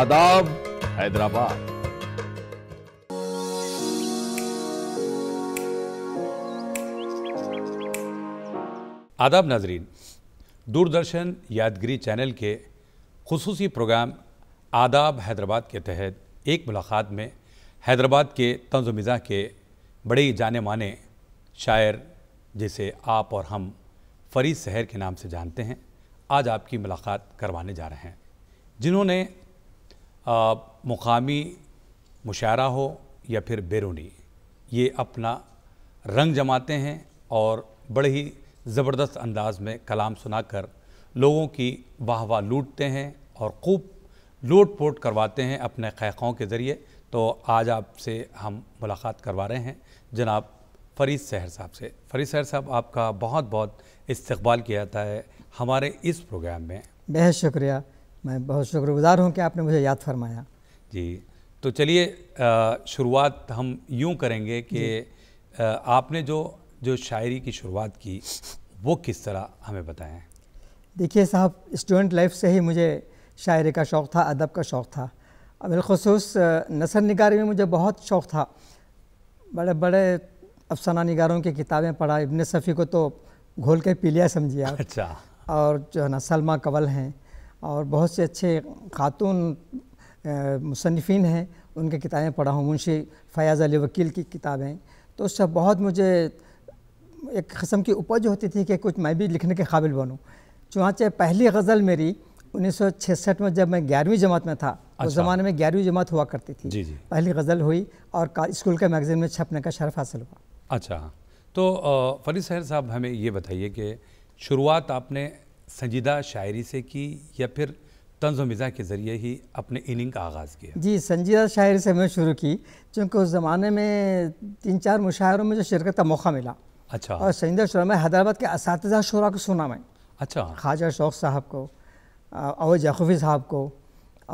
आदाब हैदराबाद आदाब नाजरीन दूरदर्शन यादगिरी चैनल के खसूसी प्रोग्राम आदाब हैदराबाद के तहत एक मुलाकात में हैदराबाद के तंज मिज़ा के बड़े ही जाने माने शायर जिसे आप और हम फरीद शहर के नाम से जानते हैं आज आपकी मुलाकात करवाने जा रहे हैं जिन्होंने मुकामी मुशारा हो या फिर बैरूनी ये अपना रंग जमाते हैं और बड़े ही ज़बरदस्त अंदाज में कलाम सुनाकर लोगों की वाह वाह लूटते हैं और खूब लूट पोट करवाते हैं अपने खैखों के ज़रिए तो आज आपसे हम मुलाकात करवा रहे हैं जनाब फरीद सहर साहब से फरीद सहर साहब आपका बहुत बहुत इस्तकबाल किया जाता है हमारे इस प्रोग्राम में बेहद शुक्रिया मैं बहुत शुक्रगुजार हूँ कि आपने मुझे याद फरमाया जी तो चलिए शुरुआत हम यूँ करेंगे कि आपने जो जो शायरी की शुरुआत की वो किस तरह हमें बताएं देखिए साहब स्टूडेंट लाइफ से ही मुझे शायरी का शौक़ था अदब का शौक़ था बिलखसूस नसर निगारी में मुझे बहुत शौक़ था बड़े बड़े अफसाना निगारों की किताबें पढ़ा इबन सफ़ी को तो घोल के पी लिया समझिए अच्छा और जो है ना सलमा कवल हैं और बहुत से अच्छे खातून मुसनफ़िन हैं उनकी किताबें पढ़ा हूँ मुंशी फ़याज़ अली वकील की किताबें तो उससे बहुत मुझे एक कस्म की उपज होती थी कि कुछ मैं भी लिखने के काबिल बनूँ चुनाचे पहली गज़ल मेरी 1966 में जब मैं ग्यारहवीं जमात में था अच्छा। उस ज़माने में ग्यारहवीं जमात हुआ करती थी जी जी पहली गज़ल हुई और स्कूल के मैगज़ीन में छपने का शर्फ हासिल हुआ अच्छा तो फरी सहर साहब हमें ये बताइए कि शुरुआत आपने संजीदा शायरी से की या फिर तंज मिज़ा के ज़रिए ही अपने इनिंग का आगाज़ किया जी संजीदा शायरी से मैंने शुरू की चूँकि उस ज़माने में तीन चार मुशायरों में जो शिरकत का मौका मिला अच्छा और संजीदा शुरा में हैदराबाद के इस शुरा को सुना मैं अच्छा ख्वाजा शौक साहब को अव याकूफ़ी साहब को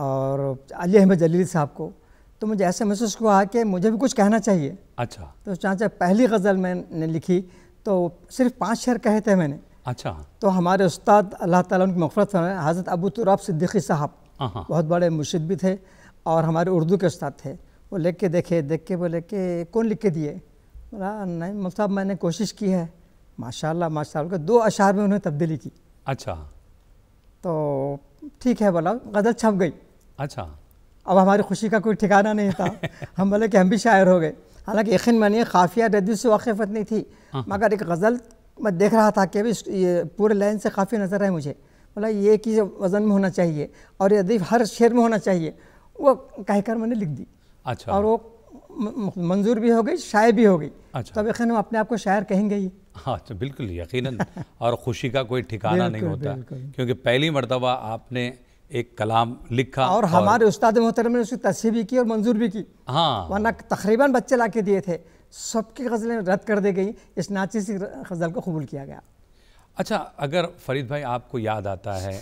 और अली अहमद जलील साहब को तो मुझे ऐसे महसूस हुआ कि मुझे भी कुछ कहना चाहिए अच्छा तो चाचा पहली गज़ल मैंने लिखी तो सिर्फ पाँच शेर कहे थे मैंने अच्छा तो हमारे उस्ताद अल्लाह ताला उनकी मफरत फरमाए हज़रत अबू तुराब सिद्दीकी साहब बहुत बड़े मुर्शिद भी थे और हमारे उर्दू के उस्ताद थे वो लिख के देखे देख के बोले कि कौन लिख के दिए बोला नहीं मुफ्त साहब मैंने कोशिश की है माशाल्लाह माशाल्लाह के दो अशार में उन्होंने तब्दीली की अच्छा तो ठीक है बोला गज़ल छप गई अच्छा अब हमारी खुशी का कोई ठिकाना नहीं था हम बोले कि हम भी शायर हो गए हालांकि यकीन मानिए खाफिया रद्दी से वाकिफत नहीं थी हाँ। मगर एक गज़ल मैं देख रहा था कि अभी ये पूरे लाइन से काफ़ी नज़र है मुझे बोला ये कि वज़न में होना चाहिए और यदि हर शेर में होना चाहिए वो कहकर मैंने लिख दी अच्छा और वो मंजूर भी हो गई शायर भी हो गई अच्छा तब तो यकीन अपने आप को शायर कहेंगे ही हाँ तो बिल्कुल यकीन और ख़ुशी का कोई ठिकाना नहीं होता क्योंकि पहली मरतबा आपने एक कलाम लिखा और, और हमारे उस्ताद मोहतरम ने उसकी तस्वीर भी की और मंजूर भी की हाँ वरना तकरीबन बच्चे ला के दिए थे सबकी गज़लें रद्द कर दी गई इस नाची सी गज़ल को कबूल किया गया अच्छा अगर फरीद भाई आपको याद आता है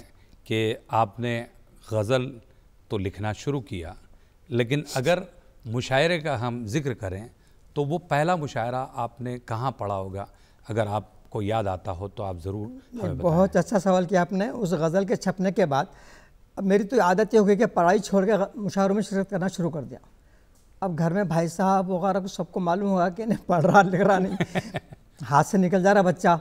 कि आपने गज़ल तो लिखना शुरू किया लेकिन अगर मुशायरे का हम जिक्र करें तो वो पहला मुशायरा आपने कहाँ पढ़ा होगा अगर आपको याद आता हो तो आप ज़रूर बहुत अच्छा सवाल किया आपने उस गज़ल के छपने के बाद अब मेरी तो आदत ये हो गई कि पढ़ाई छोड़ के मुशायरों में शिरकत करना शुरू कर दिया अब घर में भाई साहब वगैरह को सबको मालूम होगा कि नहीं पढ़ रहा लिख रहा नहीं हाथ से निकल जा रहा बच्चा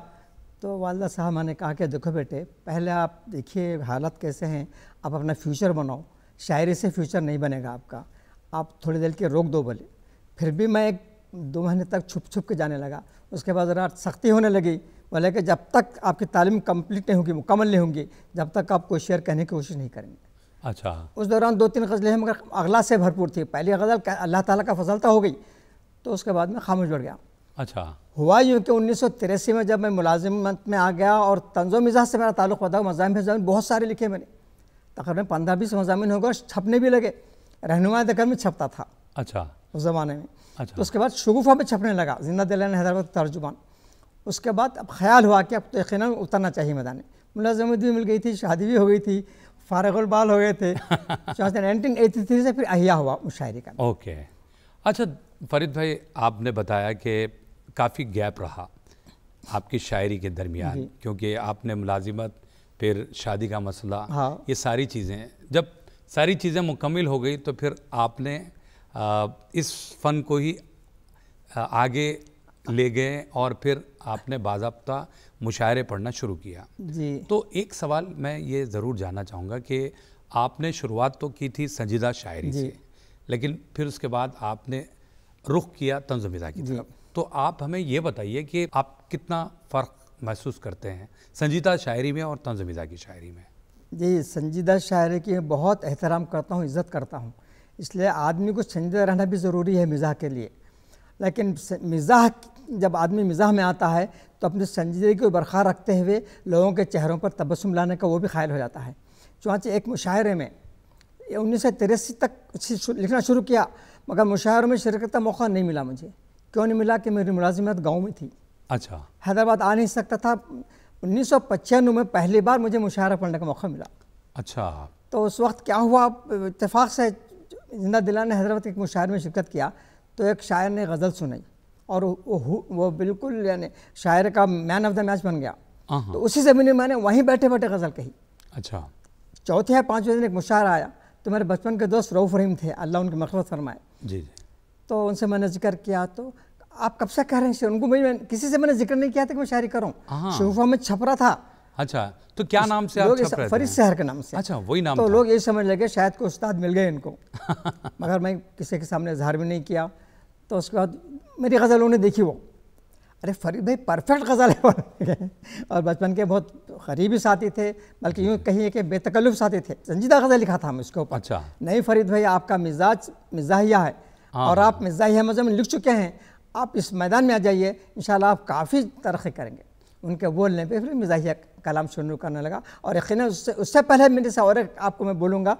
तो वालदा साहब मैंने कहा कि देखो बेटे पहले आप देखिए हालत कैसे हैं आप अपना फ्यूचर बनाओ शायरी से फ्यूचर नहीं बनेगा आपका आप थोड़ी देर के रोक दो बोले फिर भी मैं एक दो महीने तक छुप छुप के जाने लगा उसके बाद ज़रा सख्ती होने लगी बोले कि जब तक आपकी तालीम कम्प्लीट नहीं होगी मुकम्मल नहीं होंगी जब तक आप कोई शेयर कहने की कोशिश नहीं करेंगे अच्छा उस दौरान दो तीन गज़लें मगर अगला से भरपूर थी पहली गज़ल अल्लाह ताला का फजल तो हो गई तो उसके बाद में खामोश बढ़ गया अच्छा हुआ यूँ कि उन्नीस में जब मैं मुलाजिमत में आ गया और तंजो मिजाज से मेरा ताल्लुक़ पता मजामी मजामी बहुत सारे लिखे मैंने तकरीबन पंद्रह बीस मजामी हो गए और छपने भी लगे रहनुमा दकर में छपता था अच्छा उस ज़माने में अच्छा तो उसके बाद शगुफा में छपने लगा जिंदा ने हैदराबाद तर्जुमान उसके बाद अब ख्याल हुआ कि अब तो यकीन उतरना चाहिए मैदान मुलाजमत भी मिल गई थी शादी भी हो गई थी फारगुल बाल हो गए थे नाइनटीन एटी थ्री से फिर अहिया हुआ उस शायरी का ओके अच्छा फरीद भाई आपने बताया कि काफ़ी गैप रहा आपकी शायरी के दरमियान क्योंकि आपने मुलाजिमत फिर शादी का मसला हाँ। ये सारी चीज़ें जब सारी चीज़ें मुकम्मल हो गई तो फिर आपने आ, इस फ़न को ही आगे ले गए और फिर आपने बाबा मुशायरे पढ़ना शुरू किया जी तो एक सवाल मैं ये ज़रूर जानना चाहूँगा कि आपने शुरुआत तो की थी संजीदा शायरी से लेकिन फिर उसके बाद आपने रुख किया तंजुमिदा की तरफ तो आप हमें ये बताइए कि आप कितना फ़र्क महसूस करते हैं संजीदा शायरी में और तंजुमिदा की शायरी में जी संजीदा शायरी की बहुत एहतराम करता हूँ इज़्ज़त करता हूँ इसलिए आदमी को संजीदा रहना भी ज़रूरी है मिजा के लिए लेकिन मिजाह जब आदमी मिजाह में आता है तो अपनी संजीदगी को बरकरार रखते हुए लोगों के चेहरों पर तबसम लाने का वो भी ख्याल हो जाता है चुनाचे एक मुशायरे में उन्नीस सौ तिरासी तक लिखना शुरू किया मगर मुशायरों में शिरकत का मौका नहीं मिला मुझे क्यों नहीं मिला कि मेरी मुलाजिमत गाँव में थी अच्छा हैदराबाद आ नहीं सकता था उन्नीस सौ पचानवे में पहली बार मुझे मुशायरा पढ़ने का मौका मिला अच्छा तो उस वक्त क्या हुआ इतफाक़ से जिंदा दिला ने हैदराबाद के एक मुशायरे में शिरकत किया तो एक शायर ने गज़ल सुनाई और वो, वो बिल्कुल यानी शायर का मैन ऑफ द मैच बन गया हाँ, हाँ। तो उसी ज़मीन में मैंने वहीं बैठे बैठे गज़ल कही अच्छा चौथे या पाँचवें दिन एक मुशार आया तो मेरे बचपन के दोस्त रऊफ़ रहीम थे अल्लाह उनकी मखरत फरमाए जी जी तो उनसे मैंने जिक्र किया तो आप कब से कह रहे हैं उनको मैं किसी से मैंने जिक्र नहीं किया था कि मैं शायरी करूँ हाँ। शगुफा में छप रहा था अच्छा तो क्या नाम से आप फरीद शहर के नाम से अच्छा वही नाम तो लोग ये समझ लगे शायद को उस्ताद मिल गए इनको मगर मैं किसी के सामने इजहार भी नहीं किया तो उसके बाद मेरी गज़ल उन्होंने देखी वो अरे फरीद भाई परफेक्ट गज़ल है और बचपन के बहुत करीबी साथी थे बल्कि यूँ कहिए कि बेतकल्लुफ़ साथी थे संजीदा गज़ल लिखा था हम उसके ऊपर अच्छा नहीं फरीद भाई आपका मिजाज मिजाहिया है हाँ, और हाँ। आप मिजाहिया मज़म लिख चुके हैं आप इस मैदान में आ जाइए इन आप काफ़ी तरक्की करेंगे उनके बोलने पर फिर मिजाहिया कलाम शुरू करने लगा और यकीन उससे उससे पहले मेरे से और आपको मैं बोलूँगा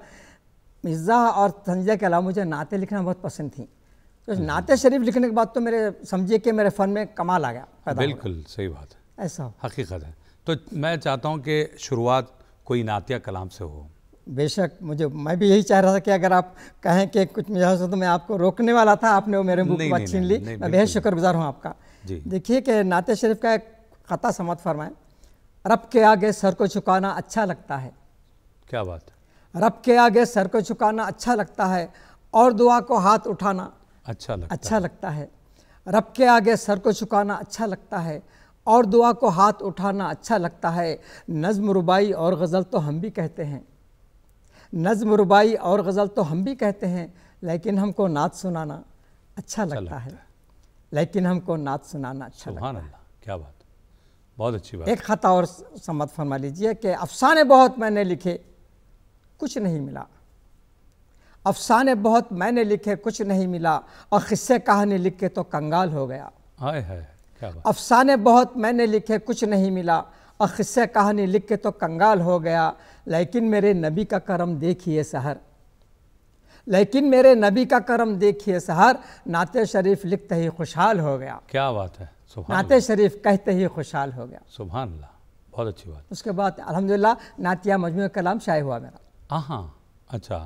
मिर्ज़ा और संजय के अलावा मुझे नाते लिखना बहुत पसंद थी तो हम्म। नाते शरीफ लिखने के बाद तो मेरे समझिए कि मेरे फ़न में कमाल आ गया बिल्कुल सही बात है ऐसा हकीकत है तो मैं चाहता हूँ कि शुरुआत कोई नातिया कलाम से हो बेशक मुझे मैं भी यही चाह रहा था कि अगर आप कहें कि कुछ हो तो मैं आपको रोकने वाला था आपने वो मेरे मुंह बात छीन ली मैं बेहद शुक्रगुजार हूँ आपका देखिए कि नाते शरीफ का एक ख़ता समत फरमाएं रब के आगे सर को झुकाना अच्छा लगता है क्या बात रब के आगे सर को झुकाना अच्छा लगता है और दुआ को हाथ उठाना अच्छा लगता अच्छा है। लगता है रब के आगे सर को झुकाना अच्छा लगता है और दुआ को हाथ उठाना अच्छा लगता है नज़म रुबाई और गज़ल तो हम भी कहते हैं नज़म रुबाई और गज़ल तो हम भी कहते हैं लेकिन हमको नात सुनाना अच्छा, अच्छा लगता, लगता है।, है लेकिन हमको नात सुनाना अच्छा लगता है क्या बात बहुत अच्छी बात एक ख़त और समत फरमा लीजिए कि अफसाने बहुत मैंने लिखे कुछ नहीं मिला अफसाने बहुत मैंने लिखे कुछ नहीं मिला और किस्से कहानी लिख के तो कंगाल हो गया हाय हाय अफसाने बहुत मैंने लिखे कुछ नहीं मिला और किस्से कहानी लिख के तो कंगाल हो गया लेकिन मेरे नबी का करम देखिए सहर लेकिन मेरे नबी का करम देखिए सहर नाते शरीफ लिखते ही खुशहाल हो गया क्या बात है नाते शरीफ कहते ही खुशहाल हो गया सुबह बहुत अच्छी बात उसके बाद अलहमदिल्ला नातिया मजमू कलाम शाये हुआ मेरा हाँ अच्छा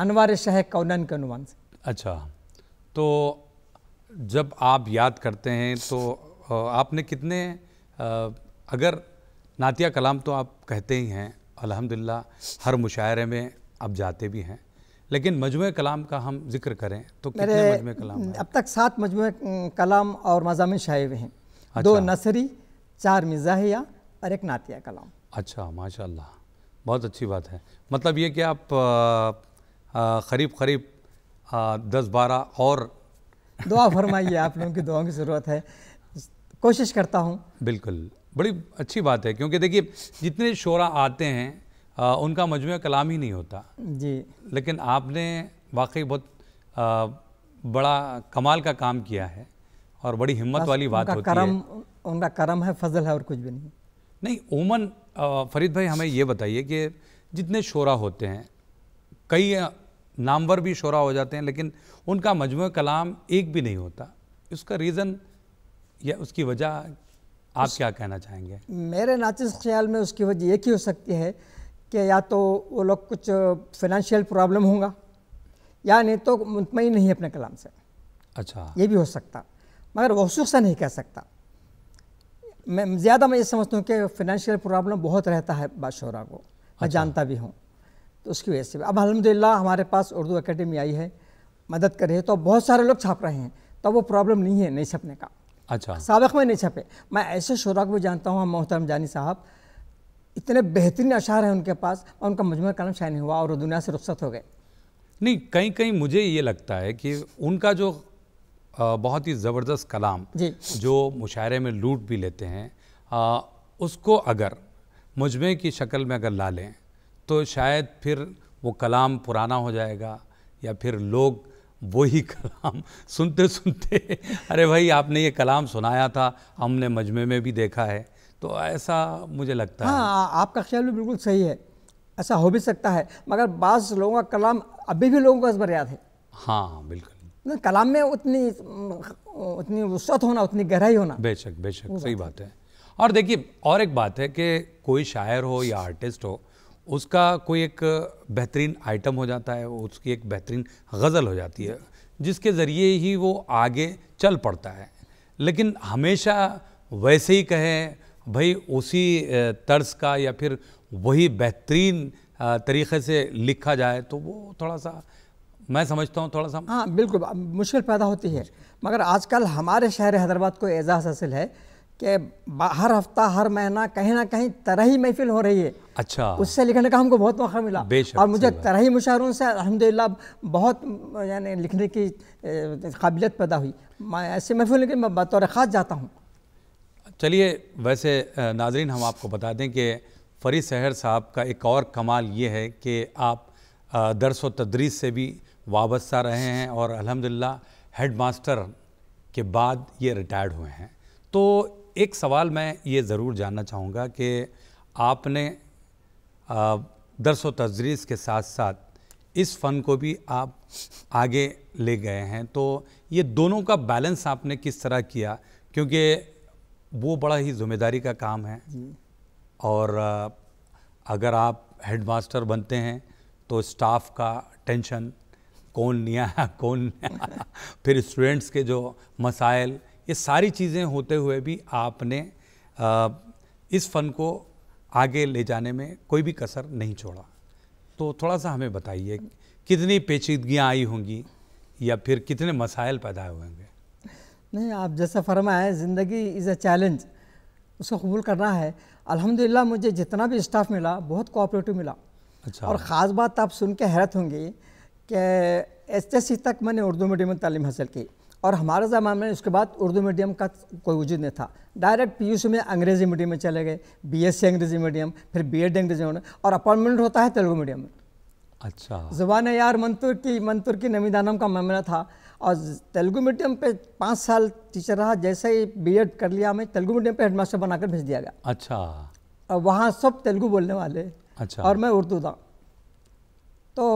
अनवर शाह कौनन के अनुमान से अच्छा तो जब आप याद करते हैं तो आपने कितने अगर नातिया कलाम तो आप कहते ही हैं अल्हम्दुलिल्लाह हर मुशायरे में आप जाते भी हैं लेकिन मजमू कलाम का हम जिक्र करें तो कितने मजमू कलाम अब तक सात मजमू कलाम और मजाम शायब हैं अच्छा। दो नसरी चार मिजाहिया और एक नातिया कलाम अच्छा माशाल्लाह बहुत अच्छी बात है मतलब ये कि आप करीब करीब दस बारह और दुआ फरमाइए आप लोगों की दुआओं की ज़रूरत है कोशिश करता हूँ बिल्कुल बड़ी अच्छी बात है क्योंकि देखिए जितने शोरा आते हैं आ, उनका मजमू कलाम ही नहीं होता जी लेकिन आपने वाकई बहुत आ, बड़ा कमाल का काम किया है और बड़ी हिम्मत वाली बात होती करम, है उनका करम है फजल है और कुछ भी नहीं नहीं उमन फरीद भाई हमें ये बताइए कि जितने शोरा होते हैं कई नामवर भी शोरा हो जाते हैं लेकिन उनका मजमू कलाम एक भी नहीं होता उसका रीज़न या उसकी वजह आप उस, क्या कहना चाहेंगे मेरे नाचिस ख्याल में उसकी वजह एक ही हो सकती है कि या तो वो लोग कुछ फिनंशियल प्रॉब्लम होगा या नहीं तो मुतमिन नहीं अपने कलाम से अच्छा ये भी हो सकता मगर वसूख से नहीं कह सकता मैं ज़्यादा मैं ये समझता हूँ कि फिनंशियल प्रॉब्लम बहुत रहता है बादशोरा को मैं अच्छा। जानता भी हूँ तो उसकी वजह से अब अलहमदिल्ला हमारे पास उर्दू अकेडमी आई है मदद करे तो बहुत सारे लोग छाप रहे हैं तो वो प्रॉब्लम नहीं है नहीं छपने का अच्छा सबक में नहीं छपे मैं ऐसे शुरा को भी जानता हूँ मोहतरम जानी साहब इतने बेहतरीन अशार हैं उनके पास और उनका मजमू कलम शायन हुआ और दुनिया से रुख्सत हो गए नहीं कहीं कहीं मुझे ये लगता है कि उनका जो बहुत ही ज़बरदस्त कलाम जो मुशायरे में लूट भी लेते हैं आ, उसको अगर मुजमे की शक्ल में अगर ला लें तो शायद फिर वो कलाम पुराना हो जाएगा या फिर लोग वो ही कलाम सुनते सुनते अरे भाई आपने ये कलाम सुनाया था हमने मजमे में भी देखा है तो ऐसा मुझे लगता हाँ, है आपका ख्याल भी बिल्कुल सही है ऐसा हो भी सकता है मगर बाज़ लोगों का कलाम अभी भी लोगों को असबर याद है हाँ, हाँ बिल्कुल कलाम में उतनी उतनी वसत होना उतनी गहराई होना बेशक बेशक सही बात है और देखिए और एक बात है कि कोई शायर हो या आर्टिस्ट हो उसका कोई एक बेहतरीन आइटम हो जाता है उसकी एक बेहतरीन गज़ल हो जाती है जिसके ज़रिए ही वो आगे चल पड़ता है लेकिन हमेशा वैसे ही कहें भाई उसी तर्ज का या फिर वही बेहतरीन तरीके से लिखा जाए तो वो थोड़ा सा मैं समझता हूँ थोड़ा सा हाँ बिल्कुल मुश्किल पैदा होती है मगर आजकल हमारे शहर हैदराबाद को एजाज़ हासिल है कि हर हफ्ता हर महीना कहीं ना कहीं तरही महफिल हो रही है अच्छा उससे लिखने का हमको बहुत मौका मिला और मुझे तरही मुशारों से अलहमदिल्ला बहुत यानी लिखने की काबिलियत पैदा हुई मैं ऐसे महफिल के मैं बतौर ख़ास जाता हूँ चलिए वैसे नाजरीन हम आपको बता दें कि फरी सहर साहब का एक और कमाल ये है कि आप दरस व तदरीस से भी वाबस्ता रहे हैं और अलहमदिल्ला हेड मास्टर के बाद ये रिटायर्ड हुए हैं तो एक सवाल मैं ये ज़रूर जानना चाहूँगा कि आपने दरस व तजरीज़ के साथ साथ इस फ़न को भी आप आगे ले गए हैं तो ये दोनों का बैलेंस आपने किस तरह किया क्योंकि वो बड़ा ही जिम्मेदारी का काम है और अगर आप हेडमास्टर बनते हैं तो स्टाफ का टेंशन कौन नहीं आया कौन नहीं आया फिर स्टूडेंट्स के जो मसाइल ये सारी चीज़ें होते हुए भी आपने इस फन को आगे ले जाने में कोई भी कसर नहीं छोड़ा तो थोड़ा सा हमें बताइए कितनी पेचीदगियाँ आई होंगी या फिर कितने मसाइल पैदा हुए होंगे नहीं आप जैसा फरमाए ज़िंदगी इज़ अ चैलेंज उसको कबूल करना है अल्हम्दुलिल्लाह मुझे जितना भी स्टाफ मिला बहुत कोऑपरेटिव मिला अच्छा और ख़ास बात आप सुन के हैरत होंगी कि एच एस सी तक मैंने उर्दू मीडियम में तालीम हासिल की और हमारे ज़माने में उसके बाद उर्दू मीडियम का कोई वजूद नहीं था डायरेक्ट पीयूसी में अंग्रेज़ी मीडियम में चले गए बीएससी अंग्रेज़ी मीडियम फिर बीएड अंग्रेज़ी मीडियम और अपॉइंटमेंट होता है तेलुगु मीडियम में अच्छा ज़ुबान यार मंतुर की मंतुर की नमीदानम का मामला था और तेलुगु मीडियम पे पाँच साल टीचर रहा जैसे ही एड कर लिया हमें तेलुगु मीडियम हेड हेडमास्टर बनाकर भेज दिया गया अच्छा और वहाँ सब तेलुगु बोलने वाले अच्छा और मैं उर्दू था तो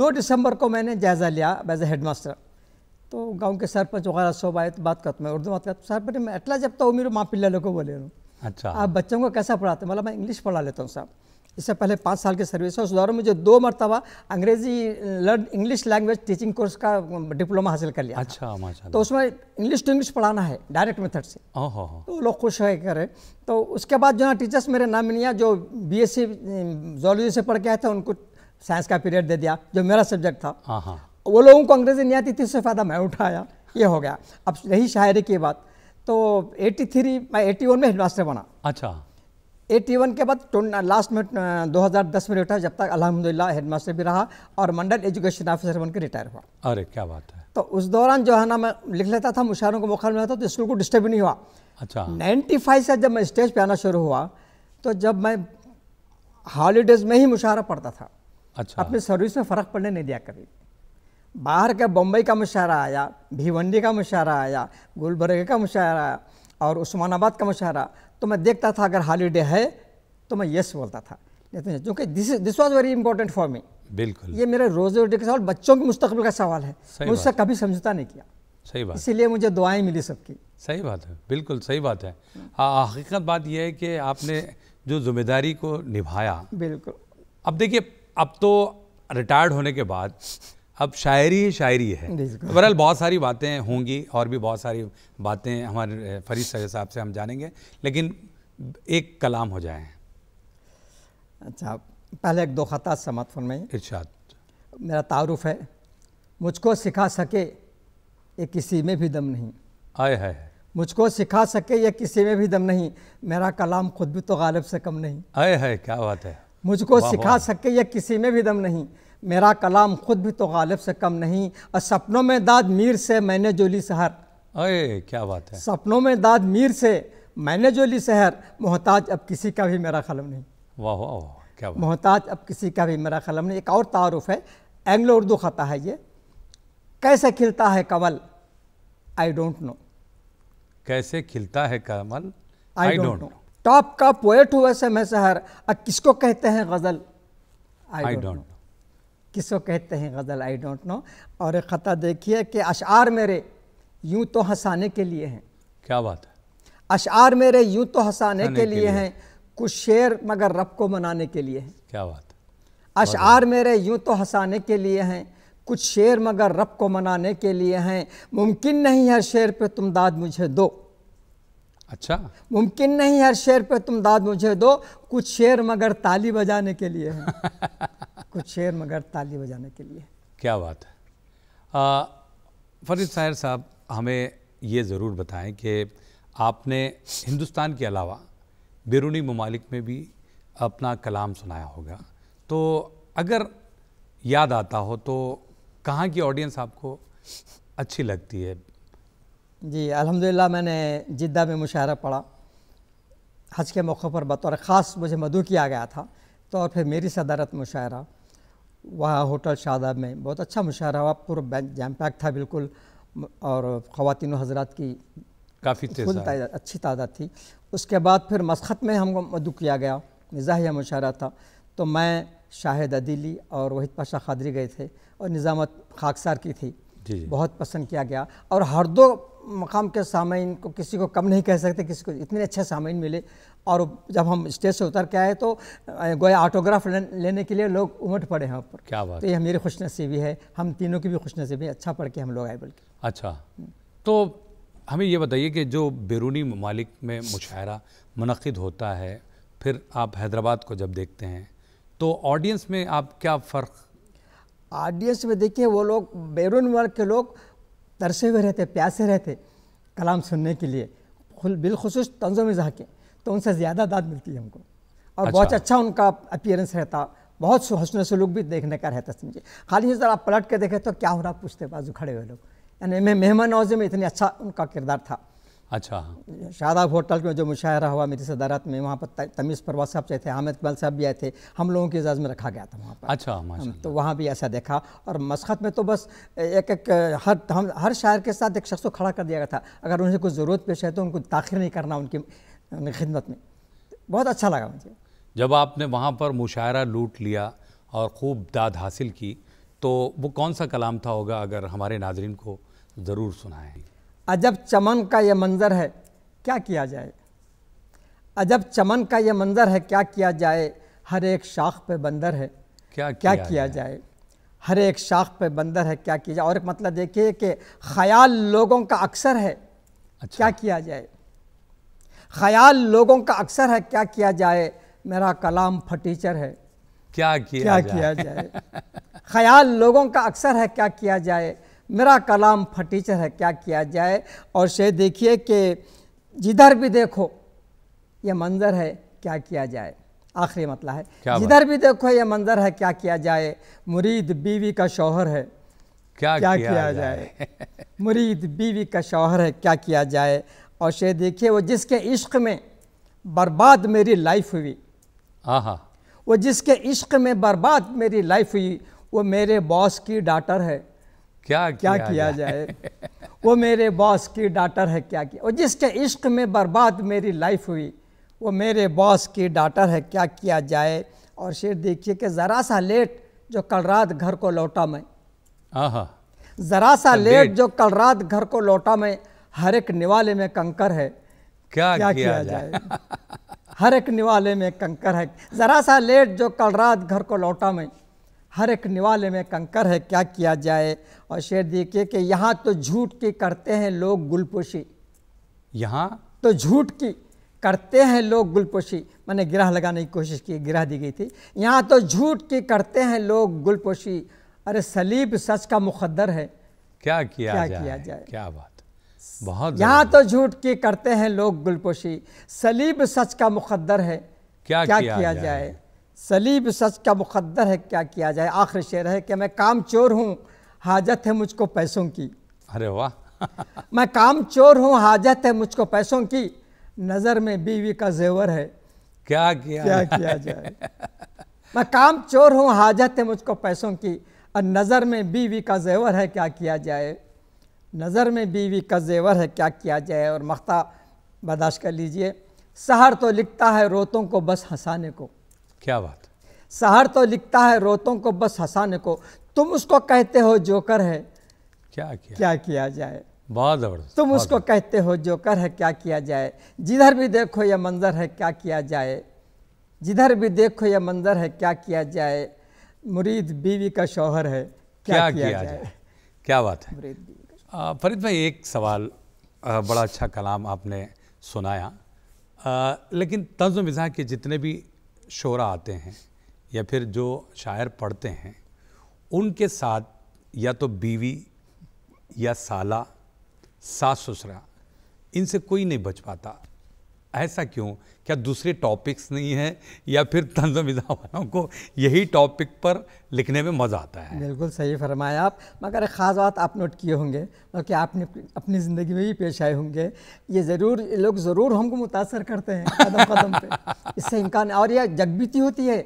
दो दिसंबर को मैंने जायज़ा लिया एज ए हेड मास्टर तो गाँव के सरपंच वगैरह सब आए तो बात करते मैं उर्दू बात करता हूँ सरपंच मैं अटला जब वो तो मेरे माँ पिल्ला को बोले हूँ अच्छा आप बच्चों को कैसा पढ़ाते मतलब मैं इंग्लिश पढ़ा लेता हूँ साहब इससे पहले पाँच साल की सर्विस है उस दौरान मुझे दो मरतबा अंग्रेजी learn English language teaching course का डिप्लोमा हासिल कर लिया अच्छा माशाल्लाह तो उसमें इंग्लिश टू इंग्लिश पढ़ाना है डायरेक्ट मेथड से तो लोग खुश है करें तो उसके बाद जो है टीचर्स मेरे नाम लिया जो बी एस सी जोलॉजी से पढ़ के आए थे उनको साइंस का पीरियड दे दिया जो मेरा सब्जेक्ट था हाँ, हाँ। वो लोगों को अंग्रेज़ी नहीं आती थी उससे फ़ायदा मैं उठाया ये हो गया अब रही शायरी की बात तो 83 मैं 81 में हेडमास्टर बना अच्छा 81 के बाद लास्ट में 2010 में रिटायर जब तक अलहमदिल्ला हेडमास्टर भी रहा और मंडल एजुकेशन ऑफिसर बनकर रिटायर हुआ अरे क्या बात है तो उस दौरान जो है ना मैं लिख लेता था मुशारों को मुखर में था तो स्कूल को डिस्टर्ब नहीं हुआ अच्छा नाइन्टी फाइव से जब मैं स्टेज पे आना शुरू हुआ तो जब मैं हॉलीडेज में ही मुशारा पढ़ता था अच्छा अपनी सर्विस में फ़र्क पड़ने नहीं दिया कभी बाहर का बम्बई का मुशाहरा आया भिवंडी का मुशाहरा आया गुलबर्ग का मुशाहरा आया और उस्मानाबाद का मुशाहरा तो मैं देखता था अगर हॉलीडे है तो मैं यस बोलता था क्योंकि this this was very important for me बिल्कुल ये मेरे रोजे रोटी का सवाल बच्चों के मुस्तबिल का सवाल है मुझसे उससे कभी समझौता नहीं किया सही बात इसीलिए मुझे दुआएं मिली सबकी सही बात है बिल्कुल सही बात है हकीकत बात यह है कि आपने जो जिम्मेदारी को निभाया बिल्कुल अब देखिए अब तो रिटायर्ड होने के बाद अब शायरी ही शायरी है बहरहाल बहुत सारी बातें होंगी और भी बहुत सारी बातें हमारे फरीद सर साहब से हम जानेंगे लेकिन एक कलाम हो जाए अच्छा पहले एक दो खता समात फरमाइए इर्शाद मेरा तारुफ है मुझको सिखा सके ये किसी में भी दम नहीं आए है मुझको सिखा सके ये किसी में भी दम नहीं मेरा कलाम खुद भी तो गालिब से कम नहीं आय है क्या बात है मुझको सिखा सके ये किसी में भी दम नहीं मेरा कलाम खुद भी तो गालिब से कम नहीं और सपनों में दाद मीर से मैंने जोली शहर सहर अरे क्या बात है सपनों में दाद मीर से मैंने जोली शहर सहर मोहताज अब किसी का भी मेरा कलम नहीं वाह वाह क्या मोहताज अब किसी का भी मेरा कलम नहीं एक और तारुफ है एंग्लो उर्दू ख़ता है ये कैसे खिलता है कमल आई डोंट नो कैसे खिलता है कमल आई डोंट नो टॉप का पोएट हुए से मैं शहर अब किसको कहते हैं गज़ल आई डोंट किसको कहते हैं गज़ल आई डोंट नो और एक ख़ता देखिए कि अशार मेरे यूँ तो हंसाने के लिए हैं क्या बात है अशार मेरे यूँ तो हंसाने के, के लिए हैं कुछ शेर मगर रब को मनाने के लिए हैं क्या बात है अशार मेरे यूँ तो हंसाने के लिए हैं कुछ शेर मगर रब को मनाने के लिए हैं मुमकिन नहीं हर शेर पे तुम दाद मुझे दो अच्छा मुमकिन नहीं हर शेर पे तुम दाद मुझे दो कुछ शेर मगर ताली बजाने के लिए हैं कुछ शेर मगर ताली बजाने के लिए क्या बात है फरीद साहिर साहब हमें ये ज़रूर बताएं कि आपने हिंदुस्तान के अलावा बैरूनी ममालिक में भी अपना कलाम सुनाया होगा तो अगर याद आता हो तो कहाँ की ऑडियंस आपको अच्छी लगती है जी अल्हम्दुलिल्लाह मैंने जिद्दा में मुशायरा पढ़ा हज के मौक़ों पर बतौर ख़ास मुझे मधु किया गया था तो और फिर मेरी सदारत मुशायरा वहाँ होटल शादाब में बहुत अच्छा मुशाहरा हुआ पूरा जैम पैक था बिल्कुल और ख़वान हजरात की काफ़ी तादाद अच्छी तादाद थी उसके बाद फिर मस्खत में हमको मदु किया गया निज़ाहिया मुशारा था तो मैं शाहिद अदीली और वहीद पाशा खादरी गए थे और निज़ामत खाकसार की थी बहुत पसंद किया गया और हर दो मकाम के सामीन को किसी को कम नहीं कह सकते किसी को इतने अच्छे सामीन मिले और जब हम स्टेज से उतर के आए तो गोया ऑटोग्राफ लेने के लिए लोग उमट पड़े हैं ऊपर क्या बात तो ये मेरी खुश नसीबी है हम तीनों की भी खुश नसीबी अच्छा पढ़ के हम लोग आए बल्कि अच्छा हम्म। तो हमें ये बताइए कि जो बैरूनी ममालिक में मुशायरा मनद होता है फिर आप हैदराबाद को जब देखते हैं तो ऑडियंस में आप क्या फ़र्क ऑडियंस में देखिए वो लोग बैरून वर्ग के लोग तरसे हुए रहते प्यासे रहते कलाम सुनने के लिए बिलखसूस में जहाँ तो उनसे ज़्यादा दाद मिलती है हमको और अच्छा। बहुत अच्छा उनका अपियरेंस रहता बहुत से सलूक भी देखने का रहता समझिए खाली सर आप पलट के देखें तो क्या हो रहा पूछते बाजू खड़े हुए लोग यानी मैं मेहमान नवाजे में इतने अच्छा उनका किरदार था अच्छा शादाब होटल में जो मुशाहरा हुआ मेरी सदारत में वहाँ पर तमीज़ परवा साहब से थे हामिद इकबाल साहब भी आए थे हम लोगों की इजाज़ में रखा गया था वहाँ पर अच्छा तो वहाँ भी ऐसा देखा और मस्खत में तो बस एक एक हर हम हर शायर के साथ एक शख्स को खड़ा कर दिया गया था अगर उन्हें कुछ ज़रूरत पेश है तो उनको ताखिर नहीं करना उनकी खिदमत में बहुत अच्छा लगा मुझे जब आपने वहाँ पर मुशायरा लूट लिया और खूब दाद हासिल की तो वो कौन सा कलाम था होगा अगर हमारे नाजरन को ज़रूर सुनाएँ अजब चमन का यह मंज़र है क्या किया जाए अजब चमन का यह मंज़र है क्या किया जाए हर एक शाख पे बंदर है क्या क्या किया, किया जाए? जाए हर एक शाख पे बंदर है क्या किया जाए और एक मतलब देखिए कि ख्याल लोगों का अक्सर है अच्छा। क्या किया जाए ख्याल लोगों का अक्सर है क्या किया जाए मेरा कलाम फटीचर है क्या किया क्या जाए? किया जाए ख्याल लोगों का अक्सर है क्या किया जाए मेरा कलाम फटीचर है क्या किया जाए और से देखिए कि जिधर भी देखो ये मंज़र है क्या किया जाए आखिरी मतला है जिधर भी देखो ये मंजर है क्या किया जाए मुरीद बीवी का शौहर है क्या, क्या किया, किया जाए, जाए? मुरीद बीवी का शौहर है क्या किया जाए और शे देखिए वो जिसके इश्क में बर्बाद मेरी लाइफ हुई आहा वो जिसके इश्क में बर्बाद मेरी लाइफ हुई वो मेरे बॉस की डाटर है क्या क्या किया, किया जाए वो मेरे बॉस की डाटर है क्या किया और जिसके इश्क में बर्बाद मेरी लाइफ हुई वो मेरे बॉस की डाटर है क्या किया जाए और शेर देखिए कि ज़रा सा लेट जो कल रात घर को लौटा मैं आहा ज़रा सा लेट तो जो कल रात घर को लौटा मैं हर एक निवाले में कंकर है क्या क्या किया, किया जाए? हर एक निवाले में कंकर है ज़रा सा लेट जो कल रात घर को लौटा मैं हर एक निवाले में कंकर है क्या किया जाए और शेर देखिए कि यहाँ तो झूठ की करते हैं लोग गुलपोशी यहाँ तो झूठ की करते हैं लोग गुलपोशी मैंने गिरह लगाने की कोशिश की गिरह दी गई थी यहाँ तो झूठ की करते हैं लोग गुलपोशी अरे सलीब सच का मुखदर है क्या किया क्या जाए, किया जाए क्या बात बहुत यहाँ तो झूठ की करते हैं लोग गुलपोशी सलीब सच का मुखदर है क्या, क्या किया, किया जाए, जाए? सलीब सच का मुकद्दर है क्या किया जाए आखिर शेर है कि मैं काम चोर हूँ हाजत है मुझको पैसों की अरे वाह मैं काम चोर हूँ हाजत है मुझको पैसों की नज़र में बीवी का जेवर है क्या किया क्या किया जाए मैं काम चोर हूँ हाजत है मुझको पैसों की और नज़र में बीवी का जेवर है क्या किया जाए नज़र में बीवी का जेवर है क्या किया जाए और मख्ता बर्दाश्त कर लीजिए सहर तो लिखता है रोतों को बस हंसाने को क्या बात शहर तो लिखता है रोतों को बस हंसाने को तुम उसको कहते हो जोकर है क्या किया क्या किया जाए बहुत जबरदस्त तुम उसको कहते हो जोकर है क्या किया जाए जिधर भी देखो यह मंजर है क्या किया जाए जिधर भी देखो यह मंजर है क्या किया जाए मुरीद बीवी का शौहर है क्या, क्या किया, किया जाए? जाए क्या बात है फरीद भाई एक सवाल आ, बड़ा अच्छा कलाम आपने सुनाया आ, लेकिन तंज मिज़ा के जितने भी शोरा आते हैं या फिर जो शायर पढ़ते हैं उनके साथ या तो बीवी या साला सास ससुरा इनसे कोई नहीं बच पाता ऐसा क्यों क्या दूसरे टॉपिक्स नहीं है या फिर तंज मिजा वालों को यही टॉपिक पर लिखने में मज़ा आता है बिल्कुल सही फरमाया आप मगर एक ख़ास बात आप नोट किए होंगे बल्कि मतलब आपने अपनी ज़िंदगी में भी पेश आए होंगे ये ज़रूर लोग ज़रूर हमको मुतासर करते हैं कदम कदम पे इससे इम्कान और यह जगबीती होती है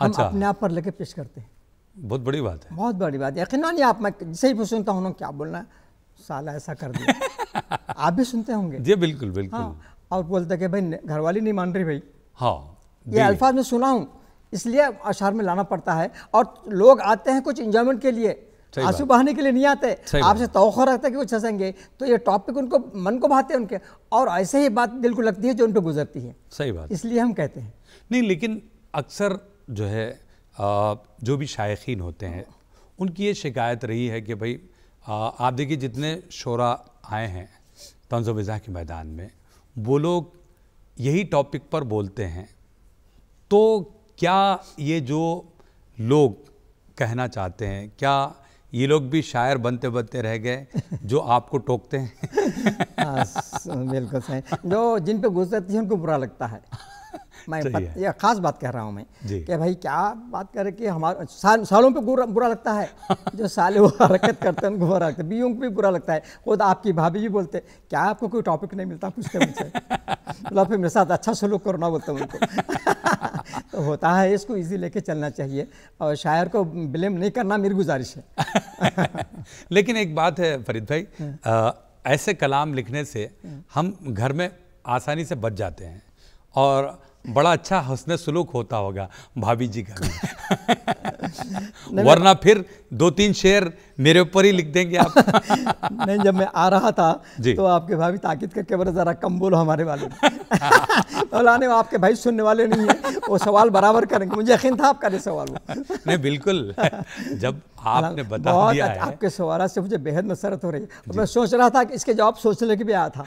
हम अच्छा। अपने आप पर लेके पेश करते हैं बहुत बड़ी बात है बहुत बड़ी बात है यकीन आप मैं सही भी सुनता हूँ क्या बोलना है साल ऐसा कर दिया आप भी सुनते होंगे जी बिल्कुल बिल्कुल हाँ, और बोलते कि भाई घर वाली नहीं मान रही भाई हाँ ये अल्फाज में सुना हूँ इसलिए अशार में लाना पड़ता है और लोग आते हैं कुछ इंजॉयमेंट के लिए आंसू बहाने के लिए नहीं आते आपसे तोखा रखते कि कुछ हंसेंगे तो ये टॉपिक उनको मन को भाते हैं उनके और ऐसे ही बात दिल को लगती है जो उन पर गुजरती है सही बात इसलिए हम कहते हैं नहीं लेकिन अक्सर जो है जो भी शायक होते हैं उनकी ये शिकायत रही है कि भाई आप देखिए जितने शोरा आए हैं तंज मज़ाह के मैदान में वो लोग यही टॉपिक पर बोलते हैं तो क्या ये जो लोग कहना चाहते हैं क्या ये लोग भी शायर बनते बनते रह गए जो आपको टोकते हैं हाँ, बिल्कुल सही जो जिन पे गुजरती है उनको बुरा लगता है मैं ये खास बात कह रहा हूँ मैं कि भाई क्या बात करें कि हमारे साल, सालों पे बुरा, लगता है जो साल वो हरकत करते हैं उनको बुरा लगता है बीवियों भी बुरा लगता है खुद आपकी भाभी भी बोलते क्या आपको कोई टॉपिक नहीं मिलता पूछते मुझसे बोला मतलब फिर मेरे साथ अच्छा सलूक करना बोलते उनको तो होता है इसको ईजी लेके चलना चाहिए और शायर को ब्लेम नहीं करना मेरी गुजारिश है लेकिन एक बात है फरीद भाई हाँ। ऐसे कलाम लिखने से हाँ। हम घर में आसानी से बच जाते हैं और बड़ा अच्छा हंसने सुलूक होता होगा भाभी जी का वरना फिर दो तीन शेर मेरे ऊपर ही लिख देंगे आप नहीं जब मैं आ रहा था तो आपके भाभी ताकत करके बोले ज़रा कम बोलो हमारे वाले मौलाने तो आपके भाई सुनने वाले नहीं है वो सवाल बराबर करेंगे मुझे यकीन था आपका सवाल नहीं बिल्कुल जब आपने बता दिया है। आपके सवाल से मुझे बेहद मसरत हो रही है तो मैं सोच रहा था कि इसके जवाब सोचने के भी आया था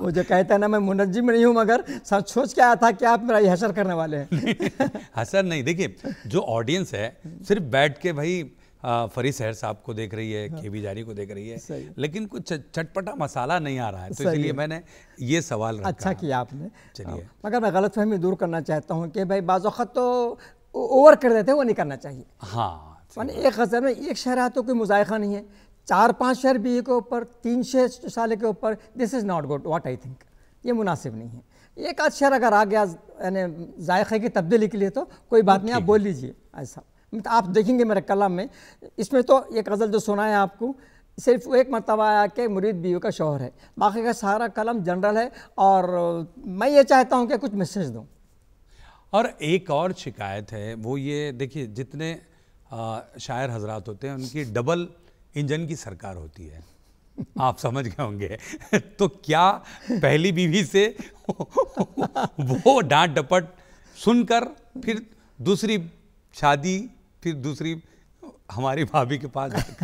मुझे कहता है ना मैं मुनजिम नहीं हूँ मगर सोच के आया था कि आप मेरा हसर करने वाले हैं हसर नहीं देखिए जो ऑडियंस है सिर्फ बैठ बैठ के भाई फरी सहर साहब को देख रही है हाँ। के बी जारी को देख रही है लेकिन कुछ चटपटा मसाला नहीं आ रहा है तो इसलिए मैंने ये सवाल रखा अच्छा किया आपने चलिए हाँ, मगर मैं गलत फहमी दूर करना चाहता हूँ कि भाई बाज़त तो ओवर कर देते हैं वो नहीं करना चाहिए हाँ मैंने एक गज़ल में एक शहर तो कोई मुजायका नहीं है चार पाँच शहर बी के ऊपर तीन छः साले के ऊपर this is not good what I think ये मुनासिब नहीं है एक आध शहर अगर आ गया यानी जायक़े की तब्दीली के लिए तो कोई बात नहीं आप बोल लीजिए ऐसा मतलब आप देखेंगे मेरे कलम में इसमें तो ये गज़ल जो सुना है आपको सिर्फ एक मरतबा आया कि मुरीद बीवी का शोहर है बाकी का सारा कलम जनरल है और मैं ये चाहता हूँ कि कुछ मैसेज दूँ और एक और शिकायत है वो ये देखिए जितने आ, शायर हजरात होते हैं उनकी डबल इंजन की सरकार होती है आप समझ गए होंगे तो क्या पहली बीवी से वो डांट डपट सुनकर फिर दूसरी शादी फिर दूसरी हमारी भाभी के पास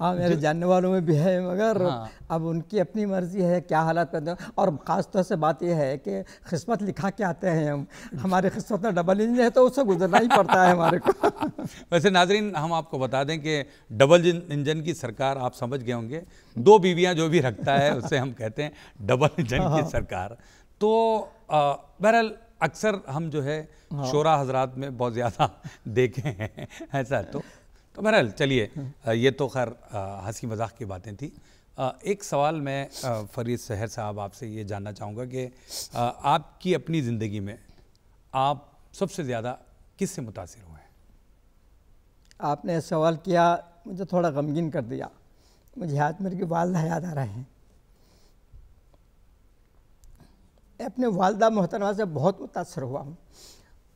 हाँ मेरे जानने वालों में भी है मगर हाँ। अब उनकी अपनी मर्जी है क्या हालात पैदा और ख़ास तौर से बात यह है कि किस्मत लिखा के आते हैं हम हमारी किस्मत में डबल इंजन है तो उससे गुजरना ही पड़ता है हमारे को वैसे नाजरीन हम आपको बता दें कि डबल इंजन की सरकार आप समझ गए होंगे दो बीवियां जो भी रखता है उससे हम कहते हैं डबल इंजन की हाँ। सरकार तो बहरहाल अक्सर हम जो है हाँ। शोरा हजरात में बहुत ज़्यादा देखे हैं ऐसा तो तो बहरहाल चलिए ये तो खैर हंसी मजाक की बातें थी एक सवाल मैं फरीद सहर साहब आपसे ये जानना चाहूँगा कि आपकी अपनी ज़िंदगी में आप सबसे ज़्यादा किस से मुतासर हुए हैं आपने सवाल किया मुझे थोड़ा गमगीन कर दिया मुझे हाथ मेरे की वालदा याद आ रहे हैं अपने वालदा मोहतरमा से बहुत मुतासर हुआ हूँ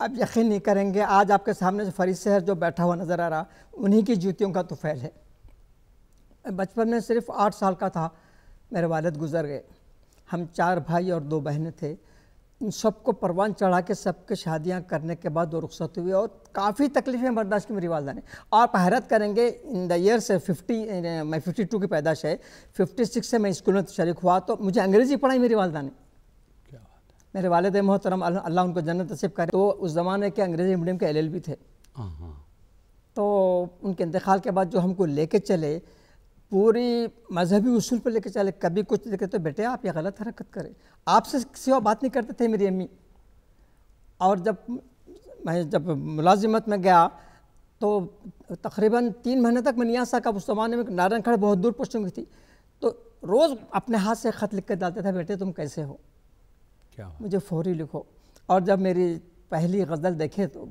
आप यकीन नहीं करेंगे आज आपके सामने जो फरीद शहर जो बैठा हुआ नज़र आ रहा उन्हीं की जूतियों का तोफ़ैल है बचपन में सिर्फ आठ साल का था मेरे वालद गुजर गए हम चार भाई और दो बहनें थे इन सबको परवान चढ़ा के सबके शादियाँ करने के बाद वो रुख्सत हुई और काफ़ी तकलीफ़ें बर्दाश्त की मेरी वालदा ने आप हैरत करेंगे इन द ईयर से फिफ्टी मैं फिफ्टी टू की पैदाश है फिफ्टी सिक्स से मैं स्कूल में शरीक हुआ तो मुझे अंग्रेज़ी पढ़ाई मेरी वालदा ने मेरे वालद मोहतरम अल्लाह उनको जन्नत नसीब करे तो उस ज़माने के अंग्रेज़ी मीडियम के एल थे तो उनके इंतकाल के बाद जो हमको लेके चले पूरी मजहबी उसूल पर लेके चले कभी कुछ देखे तो बेटे आप ये गलत हरकत करें आपसे सिवा बात नहीं करते थे मेरी अम्मी और जब मैं जब मुलाजिमत में गया तो तकरीबन तीन महीने तक मैं नहीं आ सका उस ज़माने में नारायण खड़े बहुत दूर पहुँचने थी तो रोज़ अपने हाथ से ख़त लिख कर डालते थे बेटे तुम कैसे हो क्या मुझे फौरी लिखो और जब मेरी पहली गज़ल देखे तो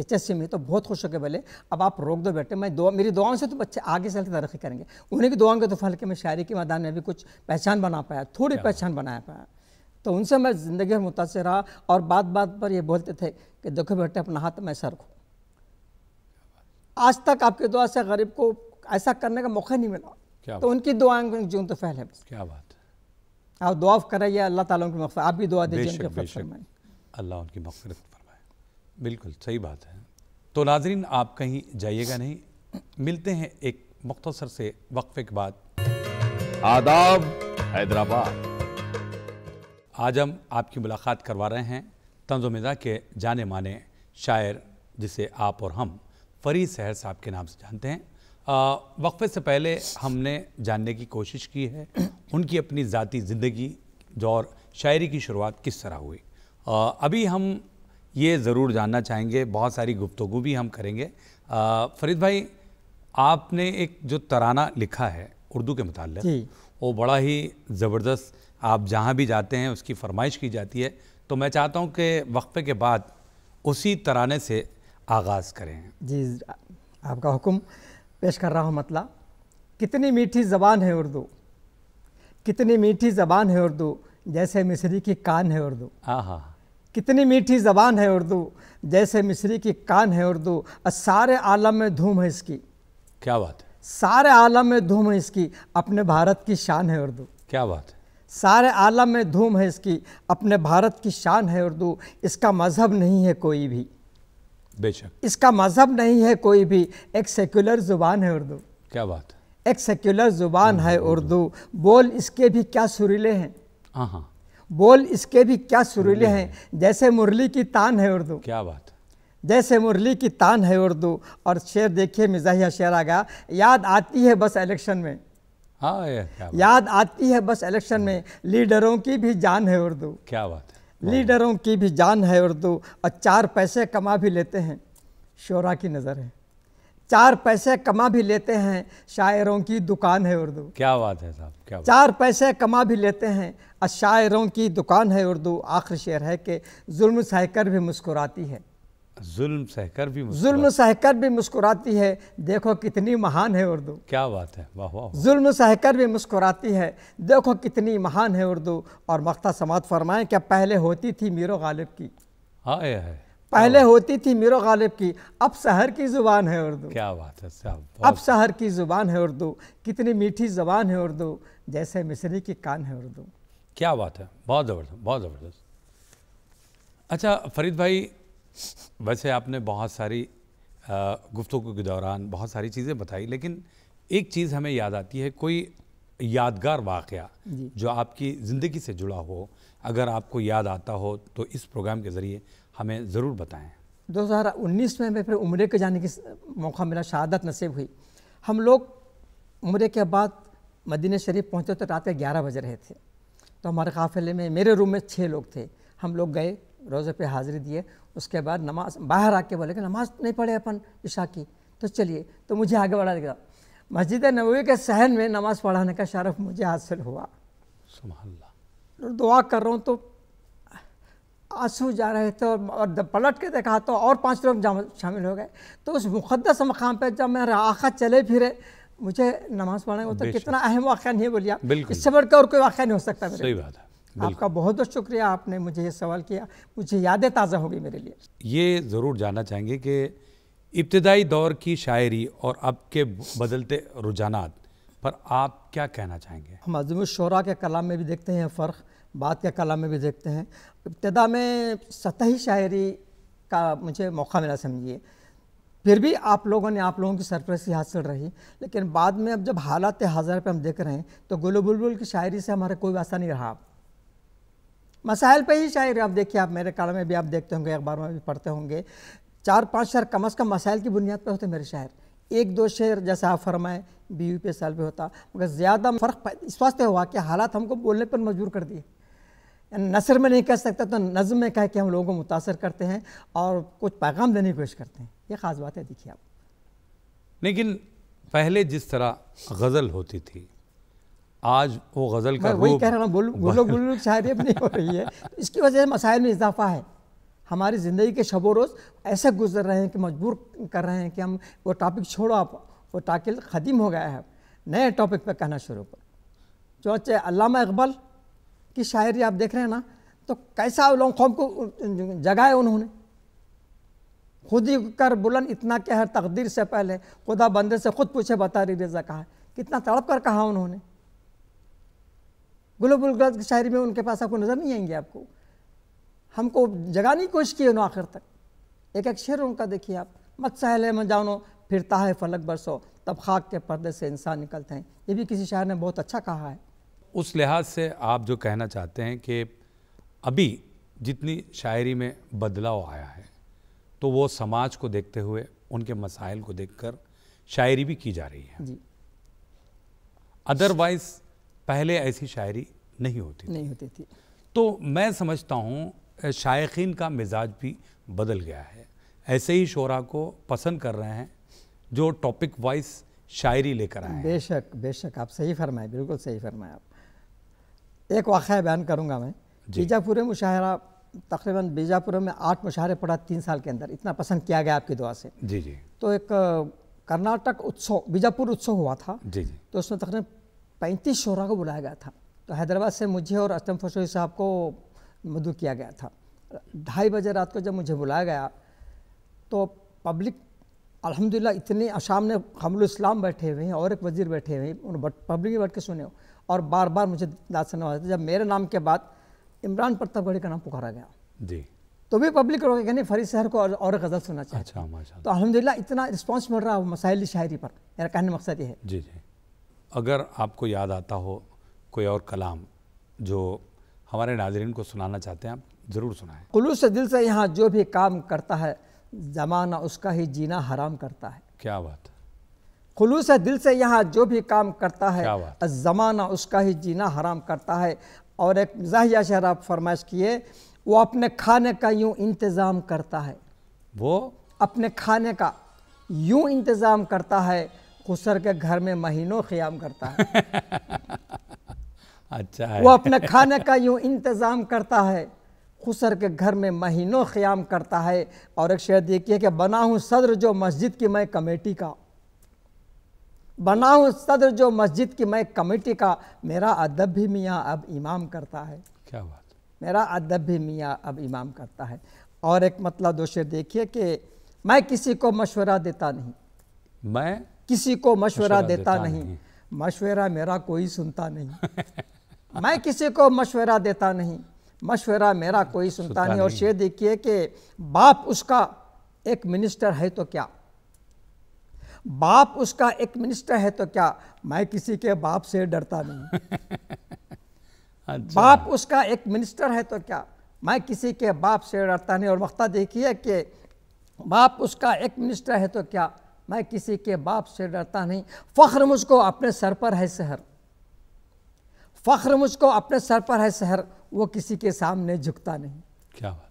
एच एस सी में तो बहुत खुश होकर बोले अब आप रोक दो बेटे मैं दुआ मेरी दुआओं से तो बच्चे आगे चल के तरक्की करेंगे उन्हीं की दुआओं के तो फल के मैं शायरी के मैदान में भी कुछ पहचान बना पाया थोड़ी पहचान बना पाया तो उनसे मैं ज़िंदगी में मुतासर रहा और बात बात पर ये बोलते थे कि देखो बेटे अपना हाथ मैं सर खूँ आज तक आपकी दुआ से गरीब को ऐसा करने का मौका नहीं मिला तो उनकी दुआएं जो तो फैल है क्या बात और दुआ करिए अल्लाह ताला उनकी मकसद आप भी दुआ दीजिए अल्लाह उनकी मकसद फरमाए बिल्कुल सही बात है तो नाजरीन आप कहीं जाइएगा नहीं मिलते हैं एक मुख्तसर से वक्फे के बाद आदाब हैदराबाद आज हम आपकी मुलाकात करवा रहे हैं तंज मिज़ा के जाने माने शायर जिसे आप और हम फरी सहर साहब के नाम से जानते हैं वक्फे से पहले हमने जानने की कोशिश की है उनकी अपनी ज़ाती ज़िंदगी और शायरी की शुरुआत किस तरह हुई आ, अभी हम ये ज़रूर जानना चाहेंगे बहुत सारी गुफ्तु भी हम करेंगे फरीद भाई आपने एक जो तराना लिखा है उर्दू के मतलब वो बड़ा ही ज़बरदस्त आप जहाँ भी जाते हैं उसकी फरमाइश की जाती है तो मैं चाहता हूँ कि वक्फे के बाद उसी तराने से आगाज़ करें जी आपका हुक्म पेश कर रहा हूँ मतला कितनी मीठी ज़बान है उर्दू कितनी मीठी जबान है उर्दू जैसे मिसरी की कान है उर्दू आहा कितनी मीठी जबान है उर्दू जैसे मिसरी की कान है उर्दू सारे आलम में धूम है इसकी क्या बात है सारे आलम में धूम है इसकी अपने भारत की शान है उर्दू क्या बात है सारे आलम में धूम है इसकी अपने भारत की शान है उर्दू इसका मज़हब नहीं है कोई भी बेशक इसका मज़हब नहीं है कोई भी एक सेक्युलर ज़ुबान है उर्दू क्या बात है एक सेक्युलर ज़ुबान है हम्म, हम्म, उर्दू हम्म, बोल इसके भी क्या सुरीले हैं बोल इसके भी क्या सुरीले हैं जैसे मुरली की तान है उर्दू क्या बात जैसे मुरली की तान है उर्दू और शेर देखिए मिजाहिया शेर आ गया याद आती है बस इलेक्शन में हाँ याद आती है बस इलेक्शन में लीडरों की भी जान है उर्दू क्या बात है लीडरों की भी जान है उर्दू और चार पैसे कमा भी लेते हैं शोरा की नज़र है चार पैसे कमा भी लेते हैं शायरों की दुकान है उर्दू क्या बात है साहब क्या बात? चार पैसे कमा भी लेते हैं शायरों की दुकान है उर्दू आखिर शेर है कि जुल्म सहकर भी मुस्कुराती है जुल्म सहकर भी जुल्म सहकर भी मुस्कुराती है देखो कितनी महान है उर्दू क्या बात है वाह वाह जुल्म सहकर भी मुस्कुराती है देखो कितनी महान है उर्दू और मख्ता समात फरमाएं क्या पहले होती थी मीरो गालिब की हाँ है पहले होती थी मीरो गालिब की अब शहर की ज़ुबान है उर्दू क्या बात है साहब अब शहर की ज़ुबान है उर्दू कितनी मीठी ज़बान है उर्दू जैसे मिसरी की कान है उर्दू क्या बात है बहुत ज़बरदस्त बहुत ज़बरदस्त अच्छा फरीद भाई वैसे आपने बहुत सारी गुफ्तु के दौरान बहुत सारी चीज़ें बताई लेकिन एक चीज़ हमें याद आती है कोई यादगार वाक़ जो आपकी ज़िंदगी से जुड़ा हो अगर आपको याद आता हो तो इस प्रोग्राम के ज़रिए हमें ज़रूर बताएं 2019 में हमें फिर उम्र के जाने की मौका मिला शहादत नसीब हुई हम लोग उम्र के बाद मदीना शरीफ पहुँचे तो रात के ग्यारह बज रहे थे तो हमारे काफ़िले में मेरे रूम में छः लोग थे हम लोग गए रोज़े पे हाज़िरी दिए उसके बाद नमाज बाहर आके बोले कि नमाज नहीं पढ़े अपन ईशा की तो चलिए तो मुझे आगे बढ़ा देगा मस्जिद नबी के सहन में नमाज पढ़ाने का शरफ मुझे हासिल हुआ सुबह दुआ कर रहा हूँ तो आंसू जा रहे थे और, पलट के देखा तो और पांच लोग शामिल हो गए तो उस मुकदस मकाम पर जब मेरे आखा चले फिरे मुझे नमाज पढ़ने को तो कितना अहम वाक़ नहीं बोलिया इससे बढ़कर और कोई वाक़ नहीं हो सकता मेरे सही बात है आपका बहुत बहुत शुक्रिया आपने मुझे ये सवाल किया मुझे यादें ताज़ा होगी मेरे लिए ये ज़रूर जानना चाहेंगे कि इब्तदाई दौर की शायरी और अब के बदलते रुझानात पर आप क्या कहना चाहेंगे हम अजम शरा के कलाम में भी देखते हैं फ़र्क बात के कलाम में भी देखते हैं इब्तदा में सतही शायरी का मुझे मौका मिला समझिए फिर भी आप लोगों ने आप लोगों की सरपरस्ती हासिल रही लेकिन बाद में अब जब हालात हाजर पे हम देख रहे हैं तो गुल बुलबुल की शायरी से हमारा कोई वास्ता नहीं रहा मसाइल पे ही शायरी आप देखिए आप मेरे काल में भी आप देखते होंगे अखबार में भी पढ़ते होंगे चार पाँच शहर कम अज़ कम मसाइल की बुनियाद पर होते मेरे शायर एक दो शेर जैसा आप फरमाए पी एस एल पर होता मगर ज़्यादा फ़र्क इस वास्ते हुआ कि हालात हमको बोलने पर मजबूर कर दिए नसर में नहीं कह सकता तो नज़म में कह के हम लोगों को मुतासर करते हैं और कुछ पैगाम देने की कोशिश करते हैं ये ख़ास बात है देखिए आप लेकिन पहले जिस तरह गज़ल होती थी आज वो गज़ल का वही कह रहा हूँ बोलो बोलो शायरी अब नहीं हो रही है इसकी वजह से मसाइल में इजाफा है हमारी ज़िंदगी के शबो रोज़ ऐसे गुजर रहे हैं कि मजबूर कर रहे हैं कि हम वो टॉपिक छोड़ो आप वो टाकिल ख़दीम हो गया है नए टॉपिक पर कहना शुरू करो जो अच्छे अलामा इकबाल की शायरी आप देख रहे हैं ना तो कैसा लोग कौम को जगाए उन्होंने खुद ही कर बुलंद इतना क्या है तकदीर से पहले खुदा बंदे से खुद पूछे बता रही रेजा कहा कितना तड़प कर कहा उन्होंने गुलबुल गज की शायरी में उनके पास आपको नज़र नहीं आएंगे आपको हमको जगाने की कोशिश की उन्होंने आखिर तक एक एक शेर उनका देखिए आप मत सहले में जानो फिरता है फलक बरसो तब खाक के पर्दे से इंसान निकलते हैं ये भी किसी शायर ने बहुत अच्छा कहा है उस लिहाज से आप जो कहना चाहते हैं कि अभी जितनी शायरी में बदलाव आया है तो वो समाज को देखते हुए उनके मसाइल को देखकर शायरी भी की जा रही है अदरवाइज पहले ऐसी शायरी नहीं होती नहीं होती थी तो मैं समझता हूँ शायक का मिजाज भी बदल गया है ऐसे ही शोरा को पसंद कर रहे हैं जो टॉपिक वाइज शायरी लेकर आए बेशक बेशक आप सही फरमाए बिल्कुल सही फरमाए आप एक वाक़ बयान करूँगा मैं बीजापुर मुशाहरा तकरीबन बीजापुर में आठ मुशाहरे पढ़ा तीन साल के अंदर इतना पसंद किया गया आपकी दुआ से जी जी तो एक कर्नाटक उत्सव बीजापुर उत्सव हुआ था जी जी तो उसमें तकरीबन पैंतीस शोरा को बुलाया गया था तो हैदराबाद से मुझे और अस्तम फसोई साहब को मधु किया गया था ढाई बजे रात को जब मुझे बुलाया गया तो पब्लिक अल्हम्दुलिल्लाह इतने सामने ने इस्लाम बैठे हुए हैं और एक वजीर बैठे हुए हैं उन्होंने पब्लिक बैठ के सुने हो और बार बार मुझे दाद से नवाजते जब मेरे नाम के बाद इमरान प्रतापगढ़ी का नाम पुकारा गया जी तो भी पब्लिक लोग कहने फरी शहर को और, और गज़ल सुनना चाहिए अच्छा तो अलहमदिल्ला इतना रिस्पॉन्स मिल रहा है मसाइली शायरी पर मेरा कहने मकसद ये है जी जी अगर आपको याद आता हो कोई और कलाम जो हमारे नाजरन को सुनाना चाहते हैं आप ज़रूर सुनाएं से दिल से यहाँ जो भी काम करता है ज़माना उसका ही जीना हराम करता है क्या बात खुलूस दिल से यहाँ जो भी काम करता है ज़माना उसका ही जीना हराम करता है और एक जाहिया शहर आप फरमाइश किए वो अपने खाने का यूँ इंतज़ाम करता है वो अपने खाने का यूँ इंतज़ाम करता है खुसर के घर में महीनों क़्याम करता है अच्छा है। वो अपने खाने का यूँ इंतज़ाम करता है खुसर के घर में महीनों खयाम करता है और एक शेर देखिए कि बना हूँ सदर जो मस्जिद की मैं कमेटी का बनाऊँ सदर जो मस्जिद की मैं कमेटी का मेरा अदब भी मियाँ अब इमाम करता है क्या बात मेरा अदब भी मियाँ अब इमाम करता है और एक मतलब दो शेर देखिए कि मैं किसी को मशवरा देता नहीं मैं किसी को मशवरा देता, देता नहीं, नहीं। मशवरा मेरा कोई सुनता नहीं मैं किसी को मशवरा देता नहीं मशवरा मेरा कोई सुनता, सुनता नहीं।, नहीं और शेर देखिए कि बाप उसका एक मिनिस्टर है तो क्या बाप उसका एक मिनिस्टर है तो क्या मैं किसी के बाप से डरता नहीं अच्छा। बाप उसका एक मिनिस्टर है तो क्या मैं किसी के बाप से डरता नहीं और वक्ता देखिए कि बाप उसका एक मिनिस्टर है तो क्या मैं किसी के बाप से डरता नहीं फ़ख्र मुझको अपने सर पर है शहर फ़ख्र मुझको अपने सर पर है शहर वो किसी के सामने झुकता नहीं क्या बात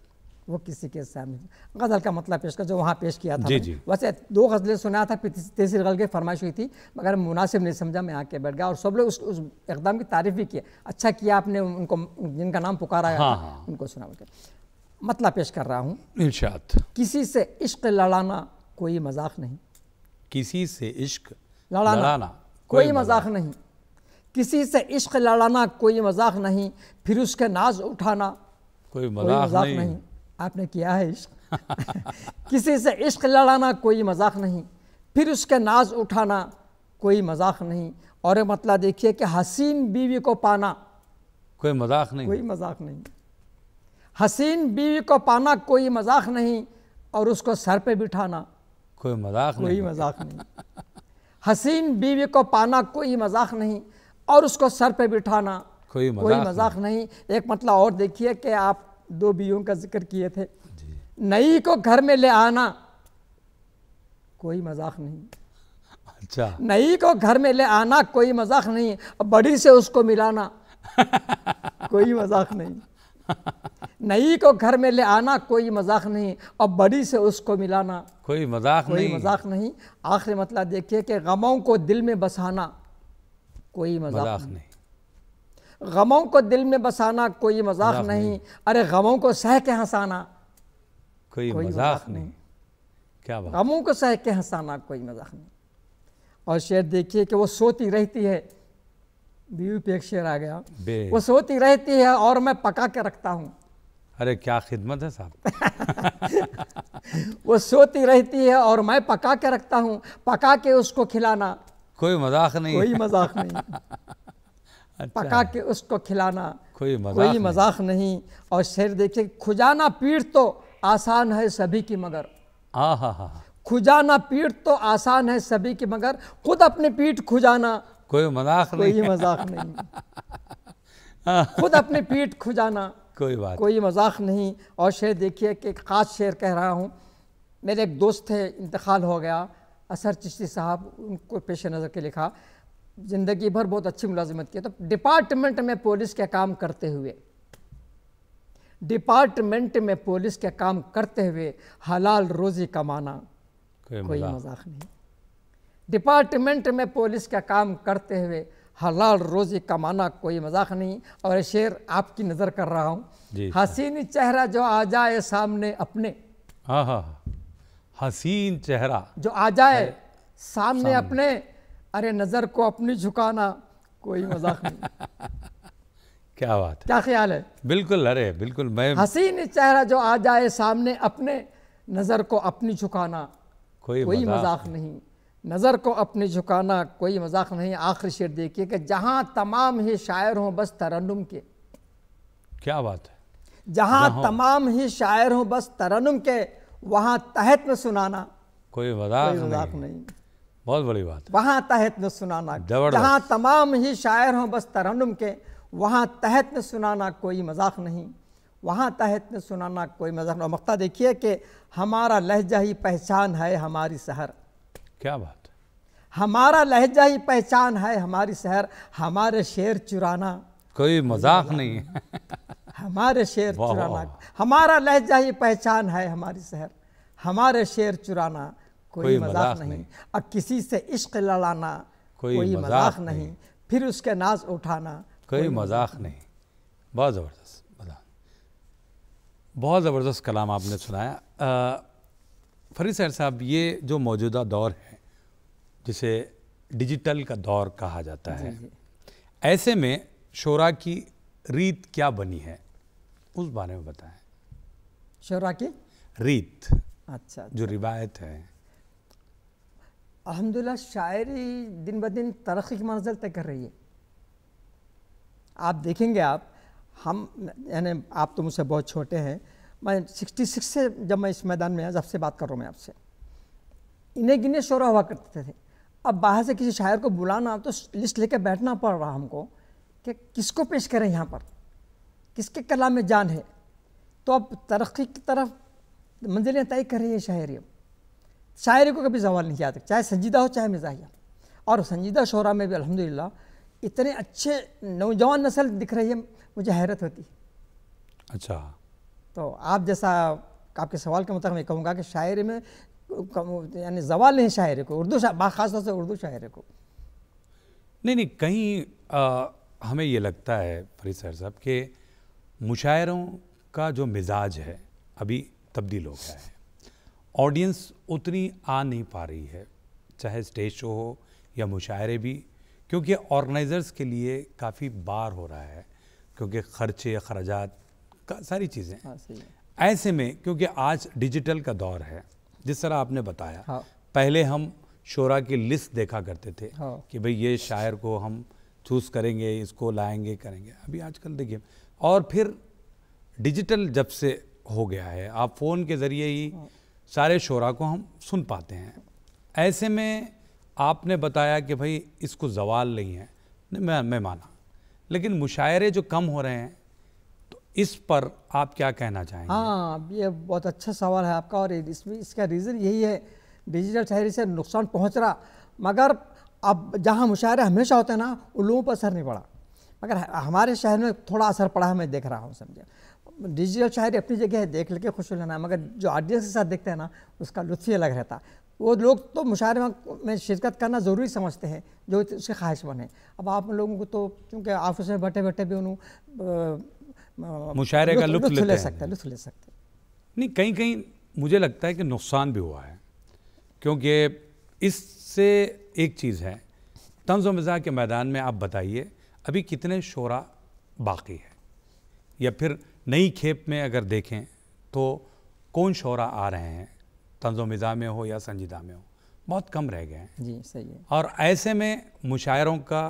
वो किसी के सामने गज़ल का मतलब पेश कर जो वहाँ पेश किया था जी जी। वैसे दो गज़लें सुना था फिर तीसरी गज़ल की फरमाइश हुई थी मगर मुनासिब नहीं समझा मैं आके बैठ गया और सब लोग उस, उस इकदाम की तारीफ भी किया अच्छा किया आपने उनको जिनका नाम पुकारा हाँ, हाँ। उनको सुना बोल मतलब पेश कर रहा हूँ किसी से इश्क लड़ाना कोई मजाक नहीं किसी से इश्क लड़ाना कोई मजाक नहीं किसी से इश्क लड़ाना कोई मजाक नहीं फिर उसके नाज उठाना कोई मजाक नहीं आपने किया है इश्क किसी से इश्क लड़ाना कोई मजाक नहीं फिर उसके नाज उठाना कोई मजाक नहीं और एक मतलब देखिए कि हसीन बीवी को पाना कोई मजाक नहीं कोई मजाक नहीं हसीन बीवी को पाना कोई मजाक नहीं और उसको सर पे बिठाना कोई मजाक कोई नहीं। मजाक नहीं हसीन बीवी को पाना कोई मजाक नहीं और उसको सर पे बिठाना कोई कोई मजाक नहीं।, नहीं एक मतलब और देखिए कि आप दो बीवियों का जिक्र किए थे नई को घर में ले आना कोई मजाक नहीं अच्छा नई को घर में ले आना कोई मजाक नहीं बड़ी से उसको मिलाना कोई मजाक नहीं नई को घर में ले आना कोई मजाक नहीं और बड़ी से उसको मिलाना कोई मजाक कोई नहीं मजाक नहीं आखिरी मतलब देखिए कि गमों को दिल में बसाना कोई मजाक, मजाक नहीं गमों को दिल में बसाना कोई मजाक नहीं।, नहीं अरे गमों को सह के हंसाना कोई, कोई मजाक नहीं।, नहीं क्या बात गमों को सह के हंसाना कोई मजाक नहीं और शेर देखिए कि वो सोती रहती है बीवी पे एक शेर आ गया वो सोती रहती है और मैं पका के रखता हूँ अरे क्या खिदमत है साहब वो सोती रहती है और मैं पका के रखता हूँ पका के उसको खिलाना कोई मजाक नहीं कोई मजाक नहीं अच्छा। पका के उसको खिलाना कोई मजाक, कोई मजाक नहीं।, नहीं और शेर देखे खुजाना पीठ तो आसान है सभी की मगर खुजाना पीठ तो आसान है सभी की मगर खुद अपनी पीठ खुजाना कोई मजाक नहीं कोई मजाक नहीं खुद अपनी पीठ खुजाना कोई बात कोई मजाक नहीं और शेर देखिए कि ख़ास शेर कह रहा हूँ मेरे एक दोस्त थे इंतकाल हो गया असर चिश्ती साहब उनको पेश नज़र के लिखा ज़िंदगी भर बहुत अच्छी मुलाजमत की तो डिपार्टमेंट में पुलिस के काम करते हुए डिपार्टमेंट में पुलिस के काम करते हुए हलाल रोज़ी कमाना कोई मजाक नहीं डिपार्टमेंट में पुलिस का काम करते हुए हलाल रोज़ी कमाना कोई मजाक नहीं और शेर आपकी नज़र कर रहा हूं हसीन चेहरा जो आ जाए सामने अपने हाँ, हाँ, हाँ। हसीन चेहरा जो आ जाए सामने, सामने अपने अरे नज़र को अपनी झुकाना कोई मजाक नहीं क्या बात है क्या ख्याल है बिल्कुल अरे बिल्कुल मैं हसीन चेहरा जो आ जाए सामने अपने नज़र को अपनी झुकाना कोई कोई मजाक नहीं नज़र को अपनी झुकाना कोई मजाक नहीं आखिर शेर देखिए कि जहां तमाम ही शायर हों बस तरन्नुम के क्या बात है जहां तमाम ही शायर हों बस तरन्नुम के वहां तहत में सुनाना कोई मजाक नहीं, नहीं। बहुत बड़ी बात वहाँ तहत ने सुनाना जहाँ तमाम ही शायर हों बस तरनम के वहाँ तहत ने सुनाना कोई मजाक नहीं वहाँ तहत ने सुनाना कोई मजाक नहीं मक्ता देखिए कि हमारा लहजा ही पहचान है हमारी शहर क्या बात हमारा लहजा ही पहचान है हमारी शहर हमारे शेर चुराना कोई मजाक नहीं है हमारे शेर चुराना हमारा लहजा ही पहचान है हमारी शहर हमारे शेर चुराना कोई मजाक नहीं अब किसी से इश्क लड़ाना कोई मजाक नहीं फिर उसके नाज उठाना कोई मजाक नहीं बहुत ज़बरदस्त मजाक बहुत ज़बरदस्त कलाम आपने सुनाया फरीद सर साहब ये जो मौजूदा दौर है जिसे डिजिटल का दौर कहा जाता है ऐसे में शोरा की रीत क्या बनी है उस बारे में बताएं शोरा की रीत अच्छा जो अच्छा। रिवायत है अलहमदिल्ला शायरी दिन ब दिन तरक्की की मंजिल तय कर रही है आप देखेंगे आप हम यानी आप तो मुझसे बहुत छोटे हैं मैं 66 से जब मैं इस मैदान में जब से बात कर रहा हूँ मैं आपसे इन्हें गिने शोर हुआ करते थे अब बाहर से किसी शायर को बुलाना तो लिस्ट लेकर बैठना पड़ रहा हमको कि किसको पेश करें यहाँ पर किसके कला में जान है तो अब तरक्की की तरफ मंजिलें तय कर रही है शायरी अब शायरी को कभी जवाल नहीं किया था चाहे संजीदा हो चाहे मिजाहिया और संजीदा शोरा में भी अलहमदिल्ला इतने अच्छे नौजवान नस्ल दिख रही है मुझे हैरत होती अच्छा तो आप जैसा आपके सवाल के मुताबिक मैं कहूँगा कि शायरी में यानी जवाल नहीं शायरी को उर्दू खास तौर से उर्दू शायरी को नहीं नहीं कहीं आ, हमें ये लगता है फरीद सर साहब के मुशायरों का जो मिजाज है अभी तब्दील हो गया है ऑडियंस उतनी आ नहीं पा रही है चाहे स्टेज शो हो या मुशायरे भी क्योंकि ऑर्गेनाइज़र्स के लिए काफ़ी बार हो रहा है क्योंकि खर्चे अखराज सारी चीज़ें हाँ, ऐसे में क्योंकि आज डिजिटल का दौर है जिस तरह आपने बताया हाँ। पहले हम शोरा की लिस्ट देखा करते थे हाँ। कि भाई ये शायर को हम चूज़ करेंगे इसको लाएंगे करेंगे अभी आजकल देखिए और फिर डिजिटल जब से हो गया है आप फ़ोन के ज़रिए ही हाँ। सारे शोरा को हम सुन पाते हैं ऐसे में आपने बताया कि भाई इसको जवाल नहीं है नहीं मैं मैं माना लेकिन मुशायरे जो कम हो रहे हैं तो इस पर आप क्या कहना चाहेंगे हाँ ये बहुत अच्छा सवाल है आपका और इसमें इसका रीज़न यही है डिजिटल शायरी से नुकसान पहुँच रहा मगर अब जहाँ मुशायरे हमेशा होते हैं ना उन लोगों पर असर नहीं पड़ा मगर हमारे शहर में थोड़ा असर पड़ा है मैं देख रहा हूँ समझे डिजिटल शायरी अपनी जगह है देख लेके खुश हो लेना मगर जो ऑडियंस के साथ देखते हैं ना उसका लुत्फ ही अलग रहता वो लोग तो मुशायरे में शिरकत करना ज़रूरी समझते हैं जो उसके ख्वाहिश बने अब आप लोगों को तो क्योंकि ऑफिस में बैठे बैठे भी उन्होंने मुशायरे का लुत्फ ले सकते हैं लुत्फ ले सकते नहीं कहीं कहीं मुझे लगता है कि नुकसान भी हुआ है क्योंकि इससे एक चीज़ है तंज मज़ा के मैदान में आप बताइए अभी कितने शोरा बाकी है या फिर नई खेप में अगर देखें तो कौन शोरा आ रहे हैं तंजो मिज़ा में हो या संजीदा में हो बहुत कम रह गए हैं जी सही है और ऐसे में मुशायरों का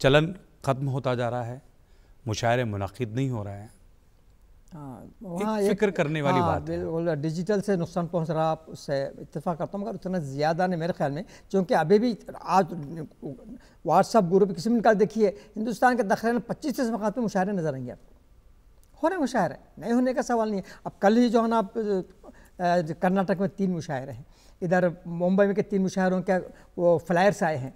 चलन ख़त्म होता जा रहा है मुशायरे मुनद नहीं हो रहे हैं हाँ एक फिक्र करने वाली हाँ, बात बिल्कुल डिजिटल से नुकसान पहुंच रहा आप उससे इतफा करता हूँ मगर उतना ज़्यादा नहीं मेरे ख्याल में क्योंकि अभी भी आज व्हाट्सअप ग्रुप किसी में निकाल देखिए हिंदुस्तान के दखरे में पच्चीस से मकाम में मुशायरे नजर आएंगे आपको होने मुशायर है नहीं होने का सवाल नहीं है अब कल ही जो है ना आप कर्नाटक में तीन मुशायरे हैं इधर मुंबई में के तीन मुशायरों के वो फ्लायर्स आए हैं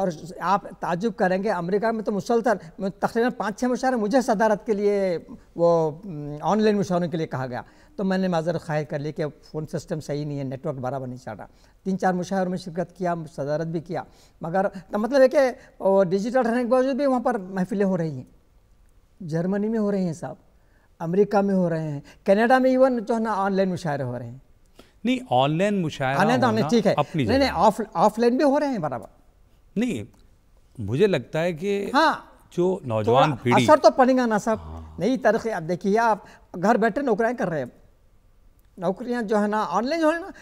और आप ताजुब करेंगे अमेरिका में तो मुसलसल तकरीबन पाँच छः मुशारे मुझे सदारत के लिए वो ऑनलाइन मुशायरों के लिए कहा गया तो मैंने माजर ख़ाहिर कर ली कि फ़ोन सिस्टम सही नहीं है नेटवर्क बराबर नहीं चल रहा तीन चार मुशायरों में शिरकत किया सदारत भी किया मगर तो मतलब है कि डिजिटल रहने के बावजूद भी वहाँ पर महफिलें हो रही हैं जर्मनी में हो रहे हैं साहब अमेरिका में हो रहे हैं कनाडा में इवन जो है ना ऑनलाइन मुशायरे हो रहे हैं नहीं ऑनलाइन मुशायरा तो ठीक है अपनी नहीं नहीं ऑफ ऑफलाइन भी हो रहे हैं बराबर नहीं मुझे लगता है कि हाँ जो नौजवान पीढ़ी असर तो पड़ेगा ना साहब हाँ। नई तरह अब देखिए आप घर बैठे नौकरियाँ कर रहे हैं नौकरियाँ जो है ना ऑनलाइन जो है ना